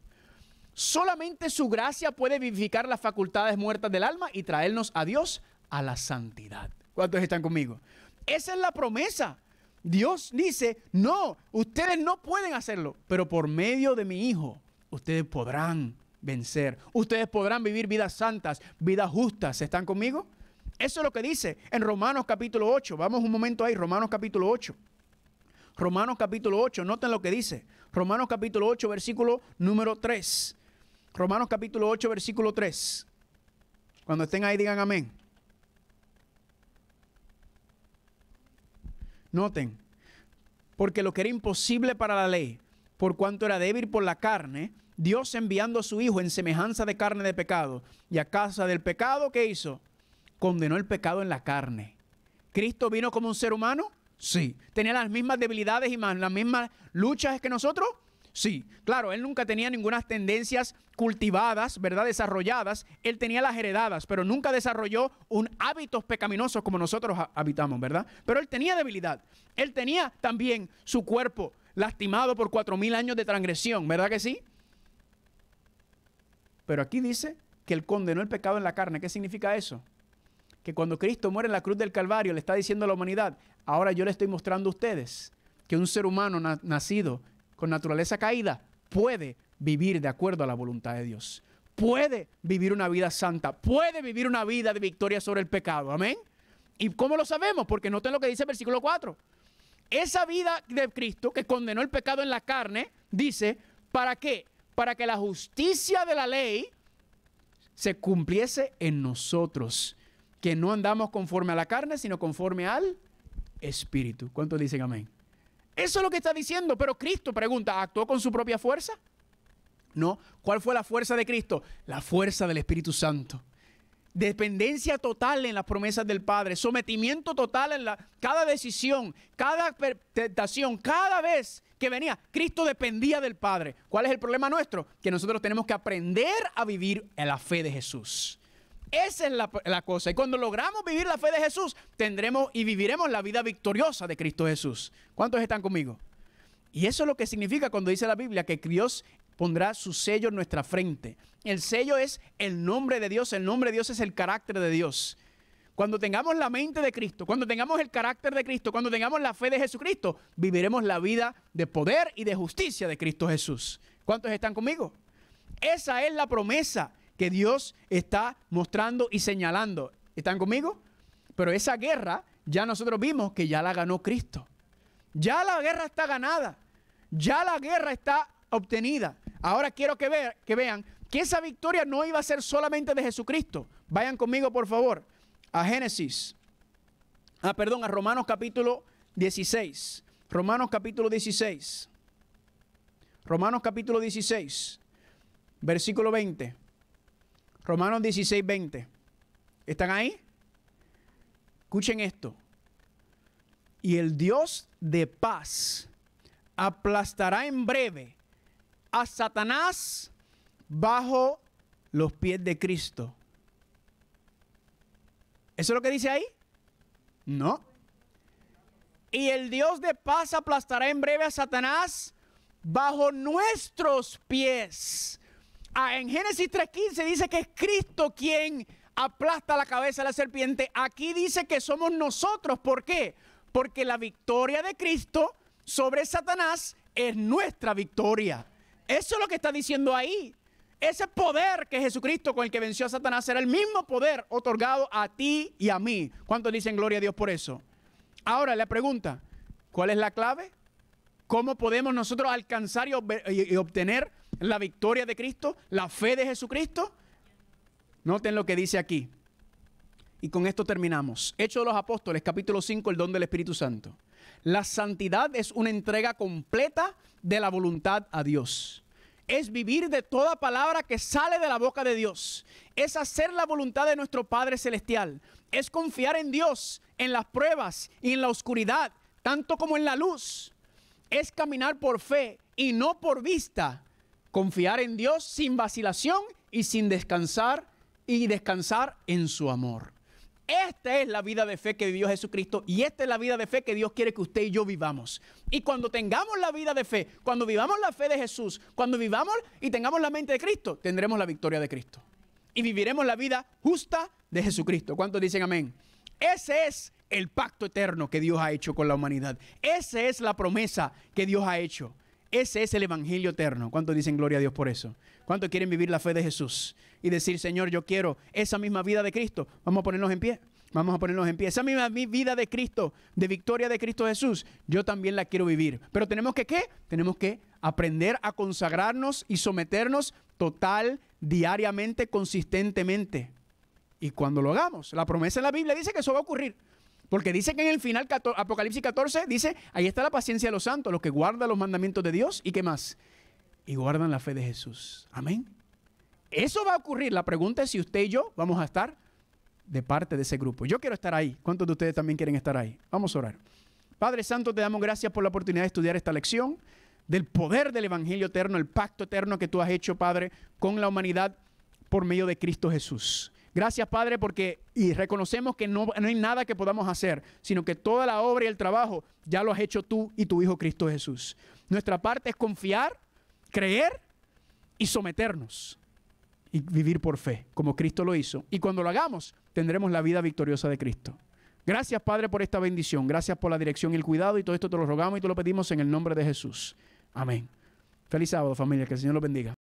Solamente su gracia puede vivificar las facultades muertas del alma y traernos a Dios a la santidad. ¿Cuántos están conmigo? Esa es la promesa. Dios dice, no, ustedes no pueden hacerlo, pero por medio de mi Hijo, ustedes podrán vencer. Ustedes podrán vivir vidas santas, vidas justas. ¿Están conmigo? Eso es lo que dice en Romanos capítulo 8. Vamos un momento ahí, Romanos capítulo 8. Romanos capítulo 8, noten lo que dice. Romanos capítulo 8, versículo número 3. Romanos capítulo 8, versículo 3. Cuando estén ahí, digan amén. Noten, porque lo que era imposible para la ley, por cuanto era débil por la carne, Dios enviando a su Hijo en semejanza de carne de pecado. Y a casa del pecado ¿qué hizo, condenó el pecado en la carne. ¿Cristo vino como un ser humano? Sí. ¿Tenía las mismas debilidades y más, las mismas luchas que nosotros? Sí. Claro, él nunca tenía ninguna tendencias cultivadas, ¿verdad? Desarrolladas. Él tenía las heredadas, pero nunca desarrolló un hábitos pecaminosos como nosotros habitamos, ¿verdad? Pero él tenía debilidad. Él tenía también su cuerpo lastimado por cuatro mil años de transgresión, ¿verdad que sí? Pero aquí dice que él condenó el pecado en la carne. ¿Qué significa eso? Que cuando Cristo muere en la cruz del Calvario, le está diciendo a la humanidad, ahora yo le estoy mostrando a ustedes que un ser humano nacido con naturaleza caída puede vivir de acuerdo a la voluntad de Dios. Puede vivir una vida santa, puede vivir una vida de victoria sobre el pecado. Amén. ¿Y cómo lo sabemos? Porque noten lo que dice el versículo 4. Esa vida de Cristo que condenó el pecado en la carne, dice, para qué? para que la justicia de la ley se cumpliese en nosotros, que no andamos conforme a la carne, sino conforme al Espíritu. ¿Cuántos dicen amén? Eso es lo que está diciendo, pero Cristo pregunta, ¿actuó con su propia fuerza? No. ¿Cuál fue la fuerza de Cristo? La fuerza del Espíritu Santo. Dependencia total en las promesas del Padre, sometimiento total en la, cada decisión, cada tentación, cada vez que venía. Cristo dependía del Padre. ¿Cuál es el problema nuestro? Que nosotros tenemos que aprender a vivir en la fe de Jesús. Esa es la, la, cosa. Y cuando logramos vivir la fe de Jesús, tendremos y viviremos la vida victoriosa de Cristo Jesús. ¿Cuántos están conmigo? Y eso es lo que significa cuando dice la Biblia que Dios pondrá su sello en nuestra frente. El sello es el nombre de Dios, el nombre de Dios es el carácter de Dios. Cuando tengamos la mente de Cristo, cuando tengamos el carácter de Cristo, cuando tengamos la fe de Jesucristo, viviremos la vida de poder y de justicia de Cristo Jesús. ¿Cuántos están conmigo? Esa es la promesa que Dios está mostrando y señalando. ¿Están conmigo? Pero esa guerra ya nosotros vimos que ya la ganó Cristo. Ya la guerra está ganada. Ya la guerra está obtenida. Ahora quiero que, que vean que esa victoria no iba a ser solamente de Jesucristo. Vayan conmigo, por favor, a Génesis, ah, perdón, a Romanos capítulo 16. Romanos capítulo 16. Romanos capítulo 16, versículo 20. Romanos 16, 20. ¿Están ahí? Escuchen esto. Y el Dios de paz aplastará en breve a Satanás bajo los pies de Cristo. ¿Eso es lo que dice ahí? No. Y el Dios de paz aplastará en breve a Satanás bajo nuestros pies. Ah, en Génesis 3.15 dice que es Cristo quien aplasta la cabeza de la serpiente. Aquí dice que somos nosotros. ¿Por qué? Porque la victoria de Cristo sobre Satanás es nuestra victoria. Eso es lo que está diciendo ahí. Ese poder que Jesucristo con el que venció a Satanás era el mismo poder otorgado a ti y a mí. ¿Cuántos dicen gloria a Dios por eso? Ahora la pregunta, ¿cuál es la clave? ¿Cómo podemos nosotros alcanzar y, obtener la victoria de Cristo, la fe de Jesucristo? Noten lo que dice aquí. Y con esto terminamos. Hecho de los Apóstoles, capítulo 5, el don del Espíritu Santo. La santidad es una entrega completa de la voluntad a Dios es vivir de toda palabra que sale de la boca de Dios. Es hacer la voluntad de nuestro Padre Celestial. Es confiar en Dios en las pruebas y en la oscuridad, tanto como en la luz. Es caminar por fe y no por vista. Confiar en Dios sin vacilación y sin descansar y descansar en su amor. Esta es la vida de fe que vivió Jesucristo y esta es la vida de fe que Dios quiere que usted y yo vivamos. Y cuando tengamos la vida de fe, cuando vivamos la fe de Jesús, cuando vivamos y tengamos la mente de Cristo, tendremos la victoria de Cristo. Y viviremos la vida justa de Jesucristo. ¿Cuántos dicen amén? Ese es el pacto eterno que Dios ha hecho con la humanidad. Esa es la promesa que Dios ha hecho. Ese es el Evangelio eterno. ¿Cuántos dicen gloria a Dios por eso? ¿Cuántos quieren vivir la fe de Jesús? y decir, Señor, yo quiero esa misma vida de Cristo. Vamos a ponernos en pie. Vamos a ponernos en pie. Esa misma vida de Cristo, de victoria de Cristo Jesús, yo también la quiero vivir. Pero tenemos que qué? Tenemos que aprender a consagrarnos y someternos total, diariamente, consistentemente. Y cuando lo hagamos, la promesa en la Biblia dice que eso va a ocurrir. Porque dice que en el final, Apocalipsis 14, dice, ahí está la paciencia de los santos, los que guardan los mandamientos de Dios y qué más. Y guardan la fe de Jesús. Amén. Eso va a ocurrir. La pregunta es si usted y yo vamos a estar de parte de ese grupo. Yo quiero estar ahí. ¿Cuántos de ustedes también quieren estar ahí? Vamos a orar. Padre Santo, te damos gracias por la oportunidad de estudiar esta lección del poder del Evangelio eterno, el pacto eterno que tú has hecho, Padre, con la humanidad por medio de Cristo Jesús. Gracias, Padre, porque y reconocemos que no, no, hay nada que podamos hacer, sino que toda la obra y el trabajo ya lo has hecho tú y tu Hijo Cristo Jesús. Nuestra parte es confiar, creer y someternos y vivir por fe, como Cristo lo hizo. Y cuando lo hagamos, tendremos la vida victoriosa de Cristo. Gracias, Padre, por esta bendición. Gracias por la dirección y el cuidado. Y todo esto te lo rogamos y te lo pedimos en el nombre de Jesús. Amén. Feliz sábado, familia. Que el Señor lo bendiga.